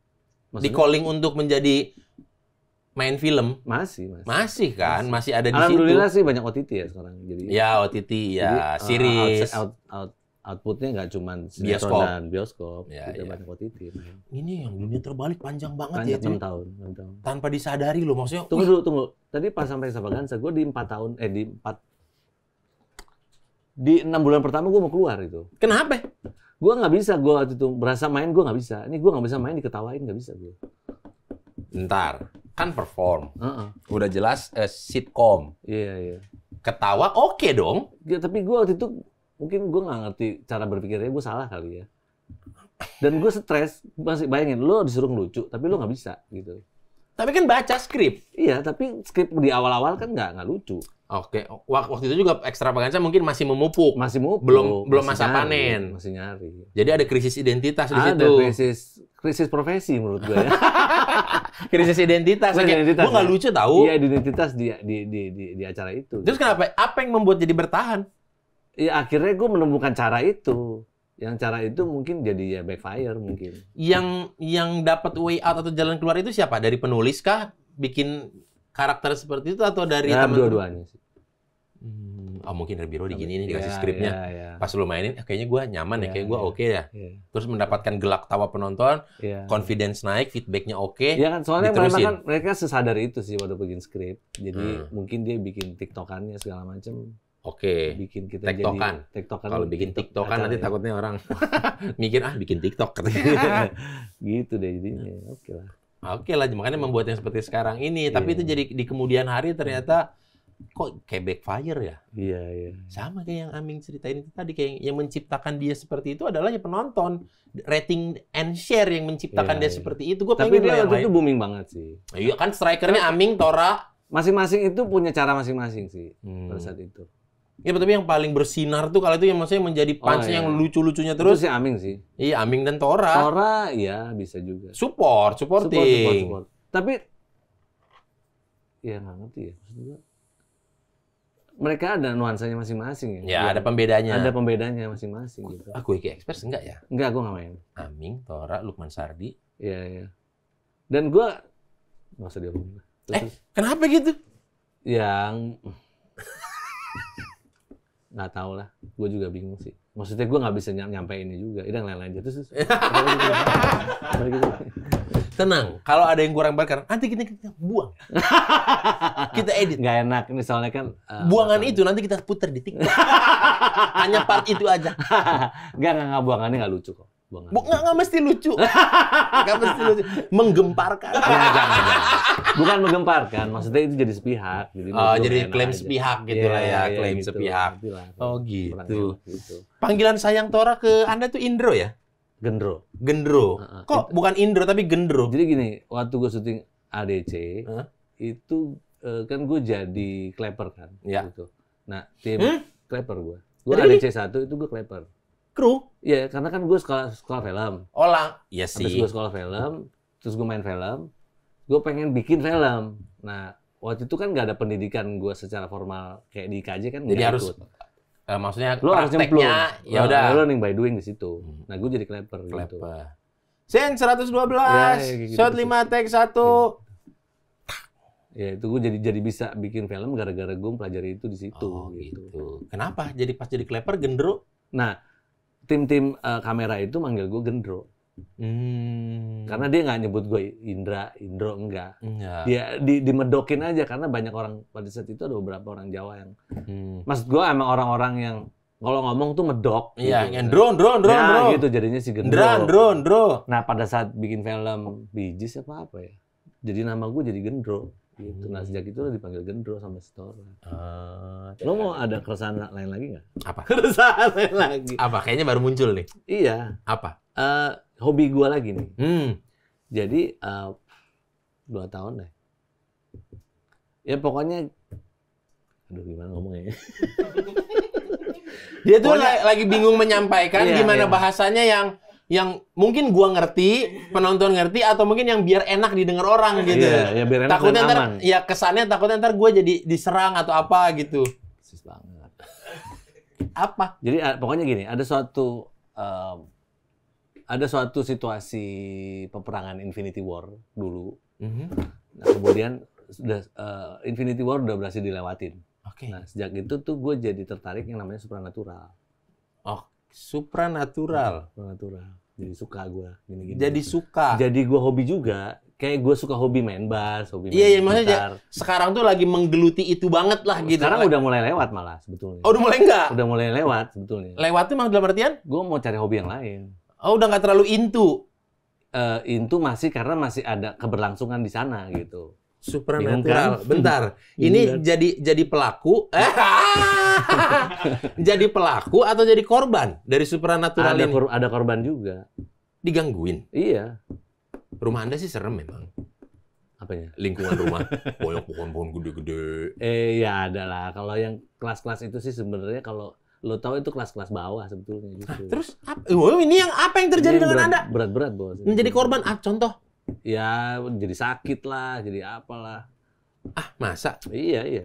Maksudnya? Di calling untuk menjadi main film? Masih, masih. Masih kan, masih, masih ada di situ. Alhamdulillah sih banyak OTT ya sekarang. Jadi Ya, OTT ya, jadi, eh, series. Uh, out, out, outputnya nggak cuma bioskop dan bioskop, ya, kita ya. banyak OTT. Ya. Ini yang dunia terbalik panjang banget panjang ya. Panjang tahun, tahun. Tanpa disadari loh maksudnya. Tunggu dulu, tunggu. Tadi pas sampai Sabagansa, gue di empat tahun, eh di empat di enam bulan pertama gue mau keluar itu. Kenapa? Gue nggak bisa, gue waktu itu berasa main gue nggak bisa. Ini gue nggak bisa main diketawain nggak bisa gue. Ntar kan perform. Uh -uh. Udah jelas uh, sitcom. Iya, yeah, iya. Yeah. Ketawa oke okay dong. Ya, tapi gua waktu itu mungkin gua nggak ngerti cara berpikirnya gua salah kali ya. Dan gua stres, masih bayangin lo disuruh lucu tapi lo nggak bisa gitu. Tapi kan baca skrip. Iya, tapi skrip di awal-awal kan nggak nggak lucu. Oke, waktu itu juga ekstra saya mungkin masih memupuk, masih memupuk, belum masih belum masa nyari, panen, masih nyari. Jadi ada krisis identitas ada di situ. Ada krisis krisis profesi menurut gue ya. krisis identitas. Nah, gue nggak ya. lucu tau. Iya, identitas di, di di di di acara itu. Terus kenapa? Apa yang membuat jadi bertahan? Ya akhirnya gue menemukan cara itu yang cara itu mungkin jadi ya backfire mungkin. Yang yang dapat way out atau jalan keluar itu siapa? Dari penulis kah bikin karakter seperti itu atau dari nah, teman? Dua-duanya sih. Hmm, oh mungkin dari biro gini ini iya, dikasih ya, skripnya. Ya, ya. Pas lu mainin ah, kayaknya gua nyaman ya, iya, iya, ya kayak gua oke okay ya. ya. Terus mendapatkan gelak tawa penonton, ya. confidence naik, feedbacknya oke. Okay, ya kan soalnya mereka kan mereka sesadar itu sih waktu bikin skrip. Jadi hmm. mungkin dia bikin tiktokannya segala macam Oke. Bikin kita TikTokan. jadi TikTokan. Kalau bikin TikTokan nanti ya. takutnya orang mikir ah bikin TikTok gitu deh jadinya. Oke lah. Oke lah, makanya membuat yang seperti sekarang ini. Yeah. Tapi itu jadi di kemudian hari ternyata kok kayak backfire ya. Iya, yeah, iya. Yeah. Sama kayak yang Aming ceritain itu tadi kayak yang menciptakan dia seperti itu adalah ya penonton. Rating and share yang menciptakan yeah, dia yeah. seperti itu. Gua Tapi dia waktu itu booming banget sih. Iya kan strikernya Aming, Tora. Masing-masing itu punya cara masing-masing sih hmm. pada saat itu. Iya, tapi yang paling bersinar tuh kalau itu yang maksudnya menjadi punch oh, iya. yang lucu-lucunya terus. Itu sih Aming sih. Iya, Aming dan Tora. Tora, iya bisa juga. Support, supporting. Support, support, support. Tapi, ya nggak ngerti ya. Maksudnya, mereka ada nuansanya masing-masing ya. Ya, ada pembedanya. Ada pembedanya masing-masing. Gitu. Aku ah, iki expert enggak ya? Enggak, aku nggak main. Aming, Tora, Lukman Sardi. Iya, iya. Dan gue, nggak usah diomongin. Eh, kenapa gitu? Yang nggak tahu lah gue juga bingung sih maksudnya gue nggak bisa ny nyampe ini juga yang lain-lain aja terus gitu. Gitu. tenang kalau ada yang kurang bakar nanti kita, kita buang kita edit Gak enak ini soalnya kan uh, buangan itu nanti kita putar di tiktok hanya part itu aja Gak nggak buangannya nggak lucu kok bukan Nggak, nggak mesti lucu. nggak mesti lucu. Menggemparkan. Ya, jangan, jangan. Bukan menggemparkan, maksudnya itu jadi sepihak. Jadi oh, jadi klaim aja. sepihak iya, gitu lah ya, iya, iya, klaim gitu, sepihak. Oh, gitu oh gitu. Panggilan sayang Tora ke Anda tuh Indro ya? Gendro. Gendro. Kok gitu. bukan Indro tapi Gendro? Jadi gini, waktu gue syuting ADC, huh? itu eh, kan gue jadi klepper kan. Ya. Gitu. Nah, tim hmm? clapper gue. Gue ADC satu itu gue klepper kru ya karena kan gue sekolah sekolah film olah, oh, iya sih Terus gue sekolah film terus gue main film gue pengen bikin film nah waktu itu kan nggak ada pendidikan gue secara formal kayak di KJ kan jadi harus ikut. Uh, maksudnya lo harus nyemplung ya nah, udah lo learning by doing di situ hmm. nah gue jadi klepper gitu Sen 112 ya, ya, gitu, shot lima 5 satu. 1 ya. ya itu gue jadi jadi bisa bikin film gara-gara gue pelajari itu di situ oh, gitu. gitu. Kenapa? Jadi pas jadi klepper gendro? Nah, tim-tim uh, kamera itu manggil gue Gendro. Hmm. Karena dia nggak nyebut gue Indra, Indro enggak. Ya. Dia di, medokin aja karena banyak orang pada saat itu ada beberapa orang Jawa yang hmm. maksud gue emang orang-orang yang kalau ngomong tuh medok. Iya, gitu. yang drone, drone, drone, nah, drone. gitu jadinya si Gendro. Drone, drone, drone. Nah pada saat bikin film biji apa apa ya, jadi nama gue jadi Gendro gitu nah sejak itu lo dipanggil gendro sama Stora uh, oh, lo iya, mau iya, ada iya. keresahan lain lagi nggak apa keresahan lain lagi apa kayaknya baru muncul nih iya apa uh, hobi gue lagi nih hmm. jadi uh, dua tahun deh ya pokoknya aduh gimana ngomongnya ya? dia tuh pokoknya, lagi bingung menyampaikan iya, gimana iya. bahasanya yang yang mungkin gua ngerti, penonton ngerti atau mungkin yang biar enak didengar orang iya, gitu. Iya, ya biar enak takutnya ntar, aman. ya kesannya takutnya ntar gua jadi diserang atau apa gitu. Persis banget. apa? Jadi eh, pokoknya gini, ada suatu um, ada suatu situasi peperangan Infinity War dulu. Mm -hmm. Nah, kemudian sudah uh, Infinity War udah berhasil dilewatin. Oke. Okay. Nah, sejak itu tuh gue jadi tertarik yang namanya supranatural. Oh, supranatural. Supranatural jadi suka gue gini gini jadi suka jadi gue hobi juga kayak gue suka hobi main bass hobi iya, main iya, iya maksudnya sekarang tuh lagi menggeluti itu banget lah gitu sekarang udah mulai lewat malah sebetulnya oh udah mulai enggak udah mulai lewat sebetulnya lewat tuh maksudnya dalam artian gue mau cari hobi yang lain oh udah nggak terlalu intu uh, eh, intu masih karena masih ada keberlangsungan di sana gitu supranatural. Kan? Bentar. Ini Bener. Kan? jadi jadi pelaku jadi pelaku atau jadi korban dari supranatural ada, ini? Kor ada korban juga. Digangguin. Iya. Rumah Anda sih serem memang. Apanya? Lingkungan rumah. Banyak pohon-pohon gede-gede. Eh ya adalah Kalau yang kelas-kelas itu sih sebenarnya kalau lo tahu itu kelas-kelas bawah sebetulnya gitu. terus apa? Oh, ini yang apa yang terjadi ini dengan berat, Anda? Berat-berat bos. Menjadi korban ah contoh ya jadi sakit lah, jadi apalah. Ah, masa? Iya, iya.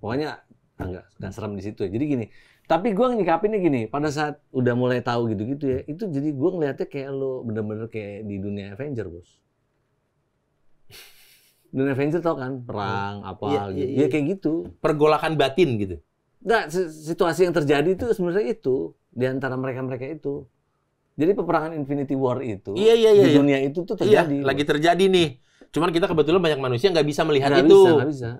Pokoknya nggak nggak serem di situ. ya Jadi gini, tapi gue nyikapinnya gini, pada saat udah mulai tahu gitu-gitu ya, itu jadi gue ngeliatnya kayak lo bener-bener kayak di dunia Avenger, bos. dunia Avenger tau kan, perang, iya, apa iya, gitu. Iya, ya iya. Ya kayak gitu. Pergolakan batin gitu. Nah, situasi yang terjadi itu sebenarnya itu di antara mereka-mereka itu. Jadi peperangan Infinity War itu iya, iya, iya, di iya. dunia iya. itu tuh iya, terjadi. Iya, lagi terjadi nih. Cuman kita kebetulan banyak manusia nggak bisa melihat gak itu. Bisa, gak bisa.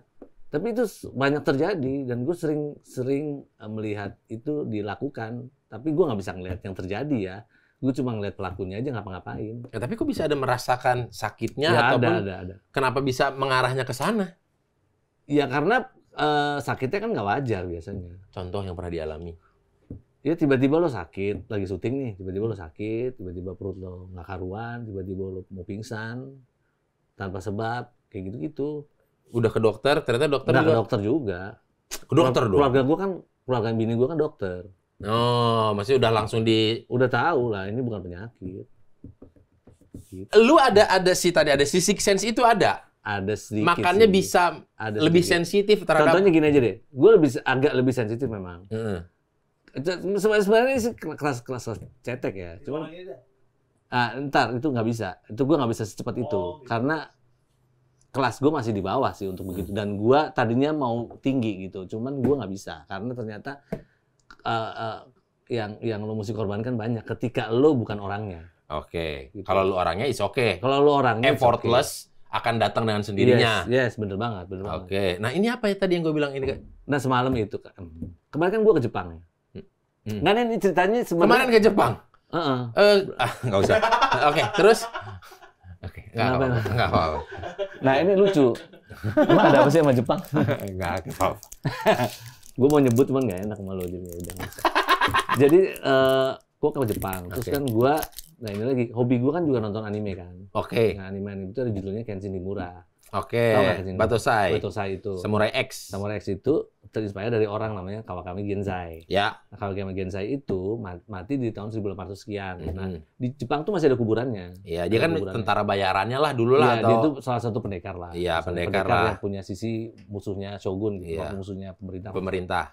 Tapi itu banyak terjadi dan gue sering-sering eh, melihat itu dilakukan. Tapi gue nggak bisa ngelihat yang terjadi ya. Gue cuma ngelihat pelakunya aja ngapa-ngapain. Ya, tapi kok bisa ada merasakan sakitnya ya, ataupun ada, ada, ada. kenapa bisa mengarahnya ke sana? Ya karena uh, sakitnya kan nggak wajar biasanya. Contoh yang pernah dialami ya tiba-tiba lo sakit lagi syuting nih tiba-tiba lo sakit tiba-tiba perut lo nggak karuan tiba-tiba lo mau pingsan tanpa sebab kayak gitu-gitu udah ke dokter ternyata dokter nggak juga... ke dokter juga ke dokter dong keluarga gua kan keluarga bini gua kan dokter oh masih udah langsung di udah tahu lah ini bukan penyakit gitu. lu ada ada sih tadi ada sisik sense itu ada ada sedikit makannya bisa ada lebih sensitif terhadap contohnya gini aja deh gua lebih agak lebih sensitif memang mm -hmm sebenarnya sih kelas kelas cetek ya Cuman, ah ntar itu nggak bisa itu gue nggak bisa secepat itu oh, gitu. karena kelas gue masih di bawah sih untuk hmm. begitu dan gue tadinya mau tinggi gitu cuman gue nggak bisa karena ternyata uh, uh, yang yang lo mesti korbankan banyak ketika lo bukan orangnya oke okay. gitu. kalau lo orangnya is oke okay. kalau lo orangnya effortless okay. akan datang dengan sendirinya yes yes bener banget bener oke okay. Banget. nah ini apa ya tadi yang gue bilang ini nah semalam itu kemarin kan gue ke Jepang ya Hmm. Nggak ini ceritanya sebenarnya. Kemarin ke Jepang. Uh -uh. Uh, ah, nggak usah. Oke, okay, terus. Oke, okay, nggak apa-apa. Nggak apa-apa. Nah ini lucu. Emang ada apa sih sama Jepang? nggak apa-apa. gue mau nyebut cuman nggak enak sama lo jadi ya udah. Jadi uh, eh, gue ke Jepang. Terus okay. kan gue Nah ini lagi hobi gue kan juga nonton anime kan. Oke. Okay. Nah, anime anime itu ada judulnya Kenshin Nimura. Oke. Okay. Batosai. Batosai itu. Samurai X. Samurai X itu terinspirasi dari orang namanya Kawakami Genzai. Ya. Nah, Kawakami Genzai itu mati di tahun 1800 sekian. Mm -hmm. Nah, mm-hmm. di Jepang tuh masih ada kuburannya. Iya, dia kan kuburannya. tentara bayarannya lah dulu lah. Iya, atau... dia itu salah satu pendekar lah. Iya, pendekar, pendekar lah. Yang punya sisi musuhnya shogun gitu, ya. musuhnya pemerintah. Pemerintah.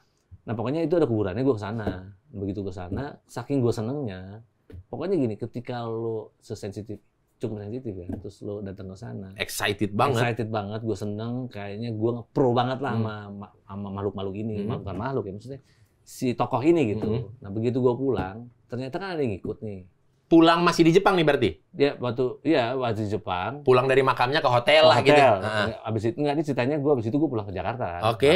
Nah, pokoknya itu ada kuburannya gue ke sana. Begitu ke sana, saking gue senengnya, pokoknya gini, ketika lo sesensitif cuma sensitif ya terus lo datang ke sana excited banget excited banget gue seneng kayaknya gue pro banget lah hmm. sama hmm. sama makhluk-makhluk ini hmm. bukan makhluk ya maksudnya si tokoh ini gitu hmm. nah begitu gue pulang ternyata kan ada yang ikut nih pulang masih di Jepang nih berarti ya waktu ya waktu di Jepang pulang dari makamnya ke hotel, ke hotel. lah gitu Nah. abis itu nggak? ini ceritanya gue abis itu gue pulang ke Jakarta oke okay.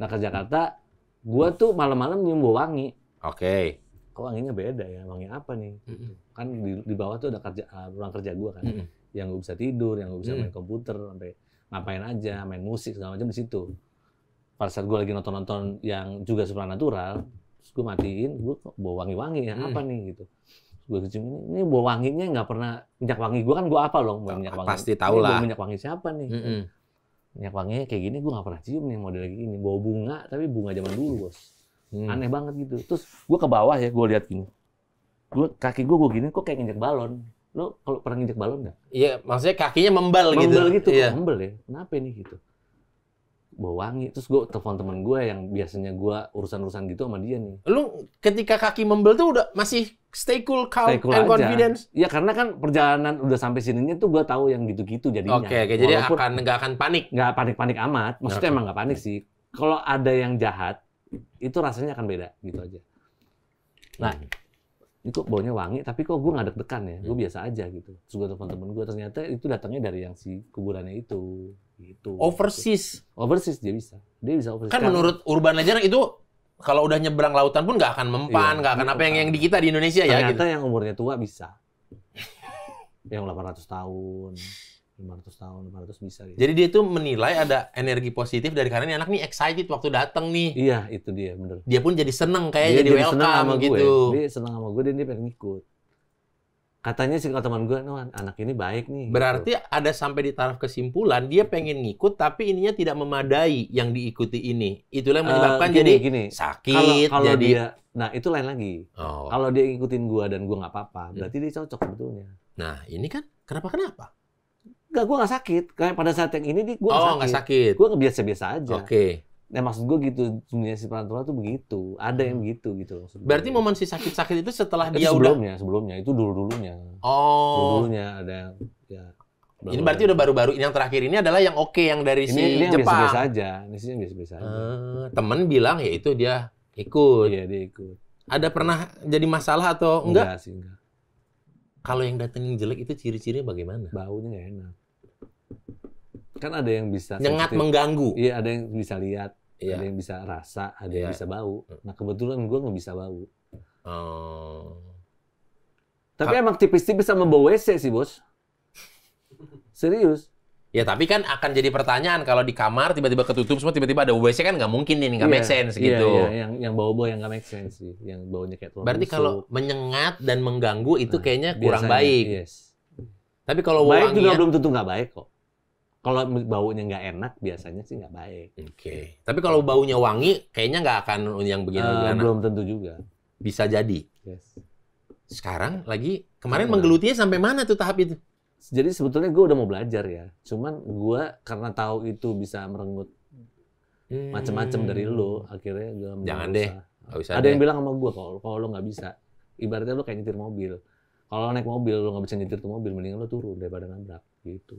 nah ke Jakarta gue tuh malam-malam nyium bau wangi oke okay kok wanginya beda ya wanginya apa nih mm-hmm. kan di, di bawah tuh ada kerja eh, ruang kerja gue kan mm-hmm. yang gue bisa tidur yang gue bisa mm-hmm. main komputer sampai ngapain aja main musik segala macam di situ pada saat gue lagi nonton-nonton yang juga supernatural, terus gue matiin gue kok bawa wangi-wangi ya mm-hmm. apa nih gitu gue kecium ini ini bau wanginya nggak pernah minyak wangi gue kan gue apa loh minyak ah, wangi pasti tahu lah minyak wangi siapa nih mm-hmm. minyak wanginya kayak gini gue nggak pernah cium nih model kayak gini bau bunga tapi bunga zaman dulu bos hmm. aneh banget gitu terus gue ke bawah ya gue lihat gini gue kaki gue gue gini kok kayak nginjek balon lo kalau pernah nginjek balon nggak iya maksudnya kakinya membal, gitu membal gitu iya. membal ya kenapa ini gitu bau wangi terus gue telepon teman gue yang biasanya gue urusan-urusan gitu sama dia nih Lo ketika kaki membel tuh udah masih stay cool calm stay cool and aja. confidence ya karena kan perjalanan udah sampai sininya tuh gue tahu yang gitu-gitu jadinya oke okay, okay, jadi akan nggak akan panik nggak panik-panik amat maksudnya okay. emang nggak panik sih kalau ada yang jahat itu rasanya akan beda gitu aja. Nah, kok baunya wangi, tapi kok gue nggak deg-degan ya, gue hmm. biasa aja gitu. Terus gue telepon temen gue, ternyata itu datangnya dari yang si kuburannya itu, gitu. Overseas. Overseas dia bisa, dia bisa overseas. Kan menurut urban legend itu kalau udah nyebrang lautan pun nggak akan mempan, iya, nggak iya, akan apa yang yang di kita di Indonesia ternyata ya. Ternyata gitu. yang umurnya tua bisa, yang 800 tahun, 500 tahun, 500 bisa gitu. Jadi dia tuh menilai ada energi positif dari karena ini anak nih excited waktu datang nih. Iya, itu dia bener. Dia pun jadi seneng kayak dia jadi, jadi welcome sama gitu. Gue. Dia seneng sama gue dan dia pengen ikut Katanya sih kalau teman gue, no, anak ini baik nih. Gitu. Berarti gitu. ada sampai di taraf kesimpulan dia pengen ngikut tapi ininya tidak memadai yang diikuti ini. Itulah yang eh, menyebabkan uh, gini, jadi gini. sakit. Kalau, kalau jadi... dia, nah itu lain lagi. Oh. Kalau dia ngikutin gue dan gue nggak apa-apa, hmm. berarti hmm. dia cocok sebetulnya. Nah ini kan kenapa kenapa? Enggak, gue gak sakit. Kayak pada saat yang ini nih gue oh, Gak sakit. Gue biasa-biasa aja. Oke. Okay. Ya, nah maksud gue gitu, sebenarnya si Tarantula tuh begitu. Ada yang hmm. begitu gitu. Maksud Berarti momen si sakit-sakit itu setelah itu dia sebelumnya, udah... Sebelumnya, sebelumnya. Itu dulu-dulunya. Oh. Dulu-dulunya ada yang... Ya, ini berarti udah baru-baru ini yang terakhir ini adalah yang oke okay, yang dari ini, si ini yang Jepang. biasa-biasa aja. Ini sih yang biasa-biasa aja. Uh, temen bilang ya itu dia ikut. Iya dia ikut. Ada pernah jadi masalah atau enggak? Enggak sih enggak. Kalau yang datengin jelek itu ciri-cirinya bagaimana? Baunya nggak enak kan ada yang bisa nyengat sensitif. mengganggu. Iya, ada yang bisa lihat, iya. ada yang bisa rasa, ada iya. yang bisa bau. Hmm. Nah, kebetulan gue nggak bisa bau. Oh. Tapi emang tipis-tipis sama bau WC sih, Bos. Serius. Ya tapi kan akan jadi pertanyaan kalau di kamar tiba-tiba ketutup semua tiba-tiba ada WC kan nggak mungkin nih nggak iya. make sense iya, gitu. Iya, yang yang bau-bau yang nggak make sense sih, yang baunya kayak telur. Berarti kalau menyengat dan mengganggu itu nah, kayaknya kurang biasanya, baik. Yes. Tapi kalau baik wangian, juga belum tentu nggak baik kok kalau baunya nggak enak biasanya sih nggak baik. Oke. Okay. Tapi kalau baunya wangi, kayaknya nggak akan yang begini. Uh, belum tentu juga. Bisa jadi. Yes. Sekarang lagi kemarin nah. menggelutinya sampai mana tuh tahap itu? Jadi sebetulnya gue udah mau belajar ya. Cuman gue karena tahu itu bisa merenggut hmm. macam-macam dari lo, akhirnya gue jangan deh. Gak bisa Ada deh. yang bilang sama gue kalau kalau lo nggak bisa, ibaratnya lo kayak nyetir mobil. Kalau naik mobil lo nggak bisa nyetir tuh mobil, mendingan lo turun daripada nabrak gitu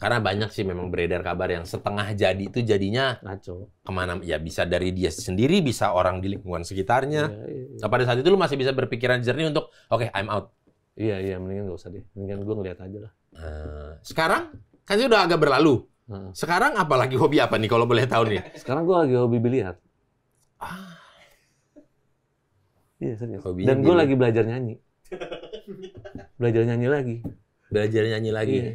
karena banyak sih memang beredar kabar yang setengah jadi itu jadinya ngaco kemana ya bisa dari dia sendiri bisa orang di lingkungan sekitarnya ya, pada saat itu lu masih bisa berpikiran jernih untuk oke okay, I'm out iya iya mendingan gak usah deh mendingan gue ngeliat aja lah nah, sekarang kan sih udah agak berlalu sekarang apalagi hobi apa nih kalau boleh tahu nih sekarang gue lagi hobi biliar ah iya serius Hobinya dan gue lagi belajar nyanyi belajar nyanyi lagi belajar nyanyi lagi iya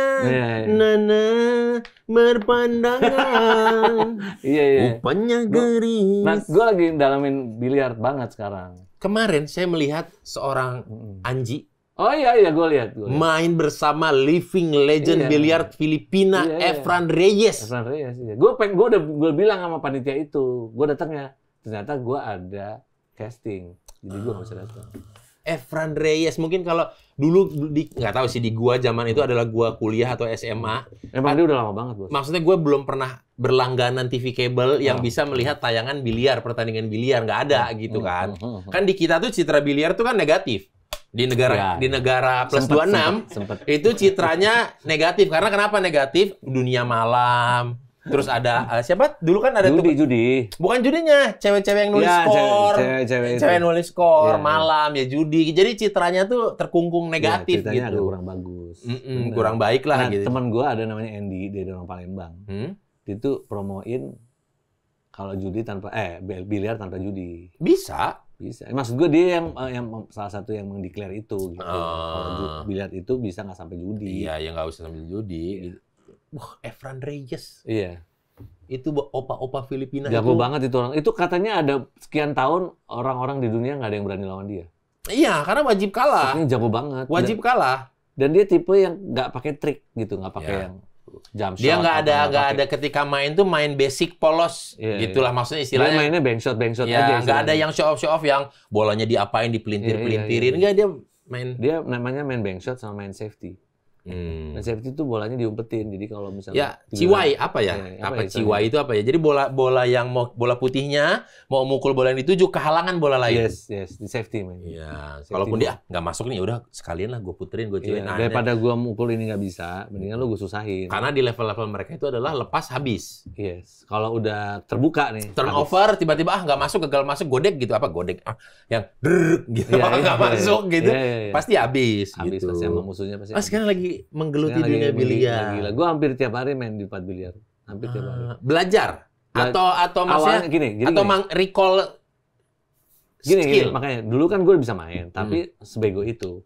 Iya, iya, iya. Nana berpandangan. Iya iya. Rupanya gering. Nah, gue lagi dalamin biliar banget sekarang. Kemarin saya melihat seorang Anji. Oh iya iya gue lihat. lihat. Main bersama living legend iya, biliar iya. Filipina iya, iya. Efran Reyes. Efran Reyes. Iya. Gue peng, gue udah gue bilang sama panitia itu, gue datangnya ternyata gue ada casting, jadi gue nggak bisa datang. Ah. Efran Reyes mungkin kalau dulu di nggak tahu sih di gua zaman itu adalah gua kuliah atau SMA. Emang dia udah lama banget, Bos. Maksudnya gua belum pernah berlangganan TV kabel yang oh. bisa melihat tayangan biliar, pertandingan biliar nggak ada hmm. gitu hmm, kan. Hmm, hmm, hmm. Kan di kita tuh citra biliar tuh kan negatif. Di negara ya. di negara plus dua enam itu citranya negatif karena kenapa negatif? Dunia malam, Terus ada uh, siapa? Dulu kan ada judi, tuh judi. Bukan judinya, cewek-cewek yang nulis ya, skor. Cewek-cewek cewek nulis skor ya. malam ya judi. Jadi citranya tuh terkungkung iya, negatif ya, gitu. agak kurang bagus. kurang baik lah nah, gitu. Teman gua ada namanya Andy dia dari Palembang. Hmm? tuh promoin kalau judi tanpa eh biliar tanpa judi. Bisa bisa maksud gue dia yang eh, yang salah satu yang mendeklar itu gitu uh. kalau ah. itu bisa nggak sampai judi iya yang nggak usah sampai judi iya wah Efran Reyes. Iya. Itu opa-opa Filipina Jago itu. banget itu orang. Itu katanya ada sekian tahun orang-orang di dunia nggak ada yang berani lawan dia. Iya, karena wajib kalah. jago banget. Wajib dan, kalah. Dan dia tipe yang nggak pakai trik gitu, nggak pakai yeah. yang jump shot. Dia nggak ada nggak ada ketika main tuh main basic polos yeah, iya. gitulah yeah. maksudnya istilahnya. Dia mainnya bank shot bank shot yeah, aja. Nggak ada yang show off show off yang bolanya diapain dipelintir pelintirin yeah, yeah, yeah. nggak iya. dia main. Dia namanya main bank shot sama main safety. Hmm. Nah safety itu bolanya diumpetin. Jadi kalau misalnya ya ciwai apa ya? Eh, apa, apa ya, ciwai itu apa ya? Jadi bola bola yang mau bola putihnya mau mukul bola yang dituju kehalangan bola lain. Yes, yes, di safety man. Iya, kalaupun dia ah, nggak masuk nih udah sekalian lah gue puterin, gue ciwain. Ya, nah, daripada gue mukul ini nggak bisa, mendingan lu gue susahin. Karena di level-level mereka itu adalah lepas habis. Yes. Kalau udah terbuka nih. Turnover tiba-tiba ah nggak masuk, gagal masuk, godek gitu apa godek ah yang drrr, gitu iya, iya, nggak ya, ya, masuk gitu. Iya, pasti habis. Habis gitu. pasti sama musuhnya pasti. Ah, sekarang lagi menggeluti Sekarang dunia lagi, biliar. Lagi, Gue hampir tiap hari main di tempat biliar. Hampir tiap hari. Ah, belajar atau atau maksudnya gini, gini, atau mang recall gini, skill. Gini, makanya dulu kan gue bisa main, hmm. tapi hmm. sebego itu.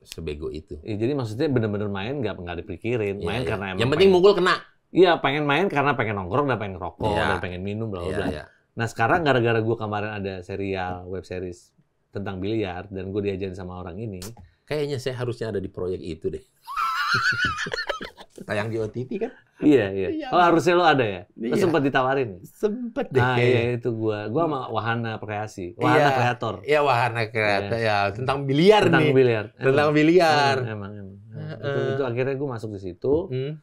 Sebego itu. Ya, jadi maksudnya bener-bener main nggak nggak dipikirin, iya, main ya, karena yang penting mukul kena. Iya, pengen main karena pengen nongkrong dan pengen rokok ya. dan pengen minum bla bla. Ya, Nah sekarang gara-gara gue kemarin ada serial web series tentang biliar dan gue diajarin sama orang ini, Kayaknya saya harusnya ada di proyek itu deh. Tayang nah, di OTT kan? Iya, iya, iya. Oh, harusnya lo ada ya? Lo iya. sempat ditawarin Sempat ya? Sempet deh. Nah, iya itu gua. Gua sama Wahana Kreasi. Iya. Wahana iya, Kreator. Iya, Wahana Kreator. Iya. Ya, tentang biliar tentang nih. Biliar. Tentang biliar. Tentang biliar. Emang, emang. emang. Uh, itu, itu akhirnya gua masuk di situ. Hmm.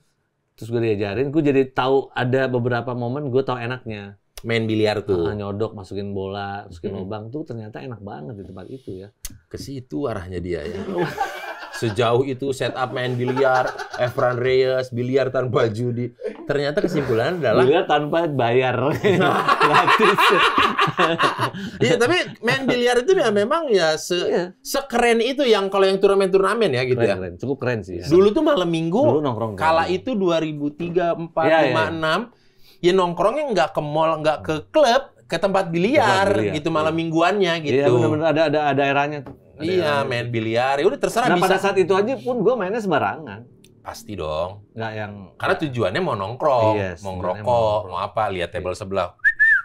Terus gue diajarin, gue jadi tahu ada beberapa momen gue tahu enaknya main biliar tuh. Nah, nyodok, masukin bola, masukin hmm. lubang tuh ternyata enak banget di tempat itu ya. Ke situ arahnya dia ya. Sejauh itu setup main biliar, Efran Reyes, biliar tanpa judi. Ternyata kesimpulan adalah biliar tanpa bayar. Gratis. Iya, tapi main biliar itu ya memang ya se iya. sekeren itu yang kalau yang turnamen-turnamen ya gitu ya. keren, ya. Keren. Cukup keren sih. Ya. Dulu tuh malam minggu. Dulu nongkrong. Kala itu 2003, 4, ya, 5, ya. 6 ya nongkrongnya nggak ke mall, nggak ke klub, ke tempat biliar, biliar. gitu malam ya. mingguannya iya, gitu. Iya benar-benar ada ada daerahnya. Ada iya, main biliar. Ya udah terserah nah, bisa. pada saat itu aja pun gue mainnya sembarangan. Pasti dong. Nggak yang Karena tujuannya mau nongkrong, yes, iya, mau ngerokok, mau, mau apa, lihat table yes. Iya. sebelah.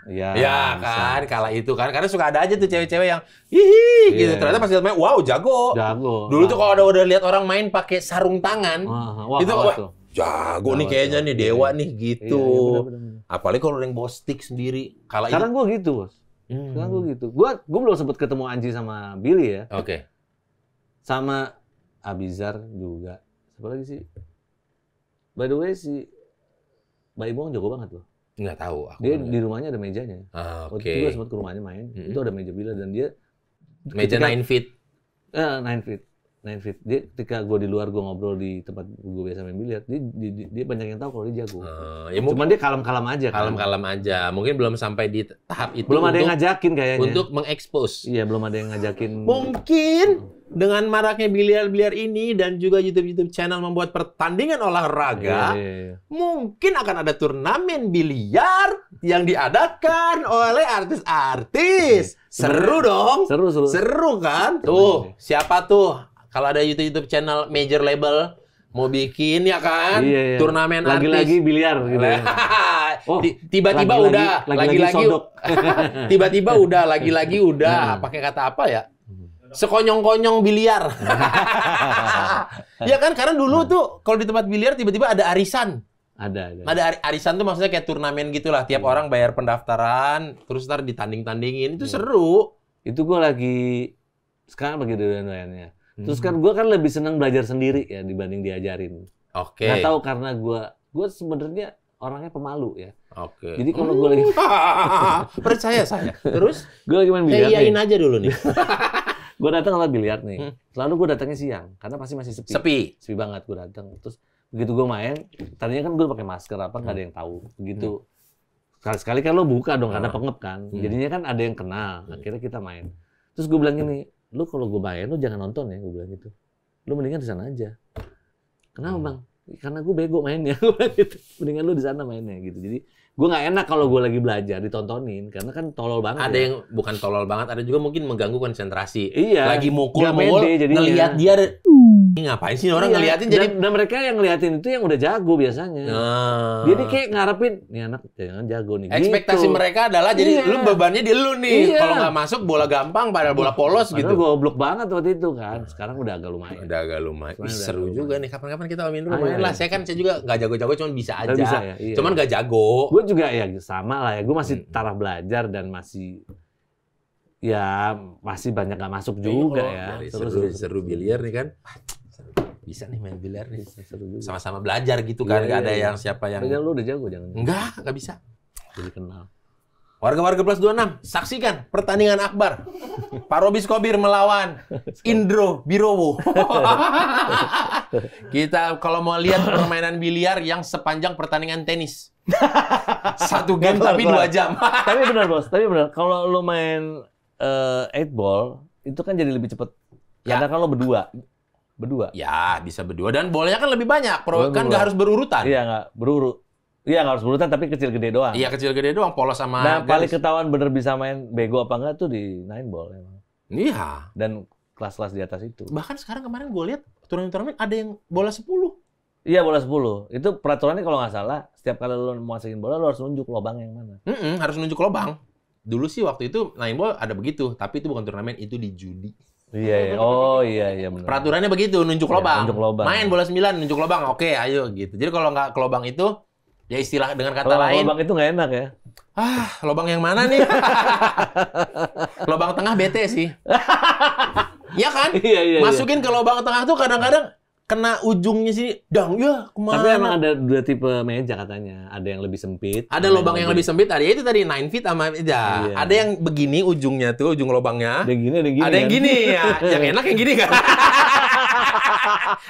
Iya ya, kan, bisa. kala itu kan. Karena suka ada aja tuh cewek-cewek yang hihi yeah. gitu. Ternyata pas lihat main, wow jago. Jago. Dulu nah. tuh kalau udah udah lihat orang main pakai sarung tangan, wah, wah, itu wah, tuh jago nih kayaknya nih dewa iya, iya. nih gitu. Iya, Apalagi kalau yang bawa stick sendiri. Kala Sekarang gue gitu, Bos. Hmm. Sekarang gue gitu. Gue gue belum sempet ketemu Anji sama Billy ya. Oke. Sama Abizar juga. Siapa lagi sih? By the way si Mbak Ibong jago banget loh. Nggak tahu. Aku dia di rumahnya ada mejanya. Ah, Oke. Okay. Waktu gue sempet ke rumahnya main. Itu ada meja Bila dan dia meja nine feet. Eh, nine feet nine feet dia ketika gue di luar gue ngobrol di tempat gue biasa main biliar dia, dia, dia banyak yang tahu kalau dia jago uh, ya cuman dia kalem kalem aja kan. kalem kalem aja mungkin belum sampai di tahap itu belum ada yang ngajakin kayaknya untuk mengekspos iya belum ada yang ngajakin mungkin dengan maraknya biliar-biliar ini dan juga YouTube-YouTube channel membuat pertandingan olahraga, yeah, yeah, yeah. mungkin akan ada turnamen biliar yang diadakan oleh artis-artis. Iya. Seru dong. Seru, seru. Seru kan? Tuh, iya, iya. siapa tuh kalau ada YouTube YouTube channel major label mau bikin ya kan iya, iya. turnamen lagi-lagi biliar gitu. Ya. oh, tiba-tiba lagi, udah lagi-lagi tiba-tiba udah lagi-lagi udah hmm. pakai kata apa ya? Sekonyong-konyong biliar. ya kan karena dulu tuh kalau di tempat biliar tiba-tiba ada arisan. Ada, ada. Ada arisan tuh maksudnya kayak turnamen gitulah. Tiap hmm. orang bayar pendaftaran, terus ntar ditanding-tandingin. Itu hmm. seru. Itu gua lagi sekarang lagi dan lainnya. Terus hmm. kan gue kan lebih senang belajar sendiri ya dibanding diajarin. Oke. Okay. Gak tau karena gue gue sebenarnya orangnya pemalu ya. Oke. Okay. Jadi kalau gue lagi hmm. percaya saya. Terus gue lagi main biliar. Saya iyain aja dulu nih. gue datang alat biliar nih. Hmm. Selalu gue datangnya siang karena pasti masih sepi. Sepi. Sepi banget gue datang. Terus begitu gue main, tadinya kan gue pakai masker apa nggak gak ada yang tahu. Begitu hmm. sekali-sekali kan lo buka dong karena pengep kan. Jadinya kan ada yang kenal. Akhirnya kita main. Terus gue bilang gini, lu kalau gue bayar lu jangan nonton ya gue bilang gitu lu mendingan di sana aja kenapa hmm. bang karena gue bego mainnya gitu mendingan lu di sana mainnya gitu jadi gue nggak enak kalau gue lagi belajar ditontonin karena kan tolol banget ada ya. yang bukan tolol banget ada juga mungkin mengganggu konsentrasi iya lagi mukul mukul ngelihat dia ini ngapain sih orang iya. ngeliatin jadi dan, mereka yang ngeliatin itu yang udah jago biasanya. Nah. Jadi kayak ngarepin nih anak jangan jago nih. Gitu. Ekspektasi gitu. mereka adalah jadi iya. lu bebannya di lu nih. Iya. Kalau nggak masuk bola gampang padahal bola polos Padahal gitu. goblok banget waktu itu kan. Sekarang udah agak lumayan. Udah agak lumayan. seru lumayan. juga nih kapan-kapan kita main dulu ah, iya, main lah. Iya. Saya kan saya juga nggak jago-jago cuman bisa aja. Bisa, ya? iya. Cuman nggak jago. Gue juga ya sama lah ya. Gue masih hmm. taraf belajar dan masih ya masih banyak nggak masuk iya, juga oh, ya. Seru, seru, seru biliar nih kan bisa nih main biliar nih. Sama-sama belajar gitu kan, iya, nggak iya, ada iya. yang siapa yang. Jangan lu udah jago jangan. Enggak, gitu. nggak bisa. Jadi kenal. Warga-warga plus 26, saksikan pertandingan Akbar. Pak Robis Kobir melawan Indro Birowo. Kita kalau mau lihat permainan biliar yang sepanjang pertandingan tenis. Satu game tapi dua jam. tapi benar bos, tapi benar. Kalau lu main uh, eight ball, itu kan jadi lebih cepat. Ya. Karena kalau berdua. Berdua. Ya, bisa berdua dan bolanya kan lebih banyak. Pro, kan nggak harus berurutan. Iya, nggak berurut. Iya nggak harus berurutan tapi kecil gede doang. Iya kecil gede doang polos sama. Nah garis. paling ketahuan bener bisa main bego apa enggak tuh di nine ball emang. Iya. Dan kelas-kelas di atas itu. Bahkan sekarang kemarin gue lihat turnamen-turnamen ada yang bola 10. Iya bola 10. Itu peraturannya kalau nggak salah setiap kali lo mau masukin bola lo harus nunjuk lubang yang mana. Mm -mm, harus nunjuk lubang. Dulu sih waktu itu nine ball ada begitu tapi itu bukan turnamen itu di judi. Iya iya. Oh, iya, iya. oh iya iya benar. Peraturannya begitu, nunjuk iya, lobang. nunjuk lobang. Main bola sembilan, nunjuk lobang. Oke, ayo gitu. Jadi kalau nggak ke lobang itu ya istilah dengan kata lobang, lain. Lobang itu nggak enak ya. Ah, lobang yang mana nih? lobang tengah bete sih. Iya kan? Iya, iya, Masukin iya. ke lobang tengah tuh kadang-kadang kena ujungnya sih, dong ya kemana tapi emang ada dua tipe meja katanya ada yang lebih sempit ada lubang yang, yang lebih sempit ada ya, itu tadi nine feet sama meja iya. ada yang begini ujungnya tuh ujung lubangnya ada yang gini ada yang gini ada yang gini ya yang enak yang gini kan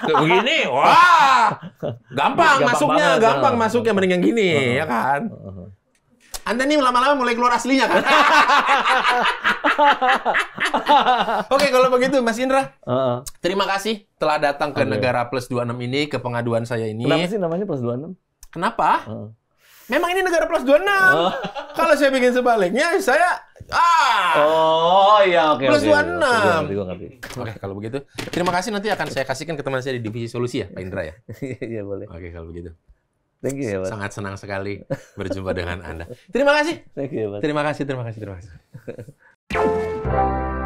begini wah gampang, gampang masuknya banget, gampang oh. masuknya mending yang gini uh oh, -huh. Oh. ya kan uh -huh. Anda nih lama-lama mulai keluar aslinya kan? Oke, kalau begitu Mas Indra. Uh -uh. Terima kasih telah datang ke okay. negara plus 26 ini ke pengaduan saya ini. Kenapa sih namanya plus 26? Kenapa? Uh. Memang ini negara plus 26. Uh. Kalau saya bikin sebaliknya saya Ah. Oh iya oke. Plus dua enam. Oke kalau begitu terima kasih nanti akan saya kasihkan ke teman saya di divisi solusi ya Pak Indra ya. Iya boleh. Oke kalau begitu. Thank you ya, Sangat senang sekali berjumpa dengan Anda. Terima kasih. Thank you, ya, Terima kasih, terima kasih, terima kasih.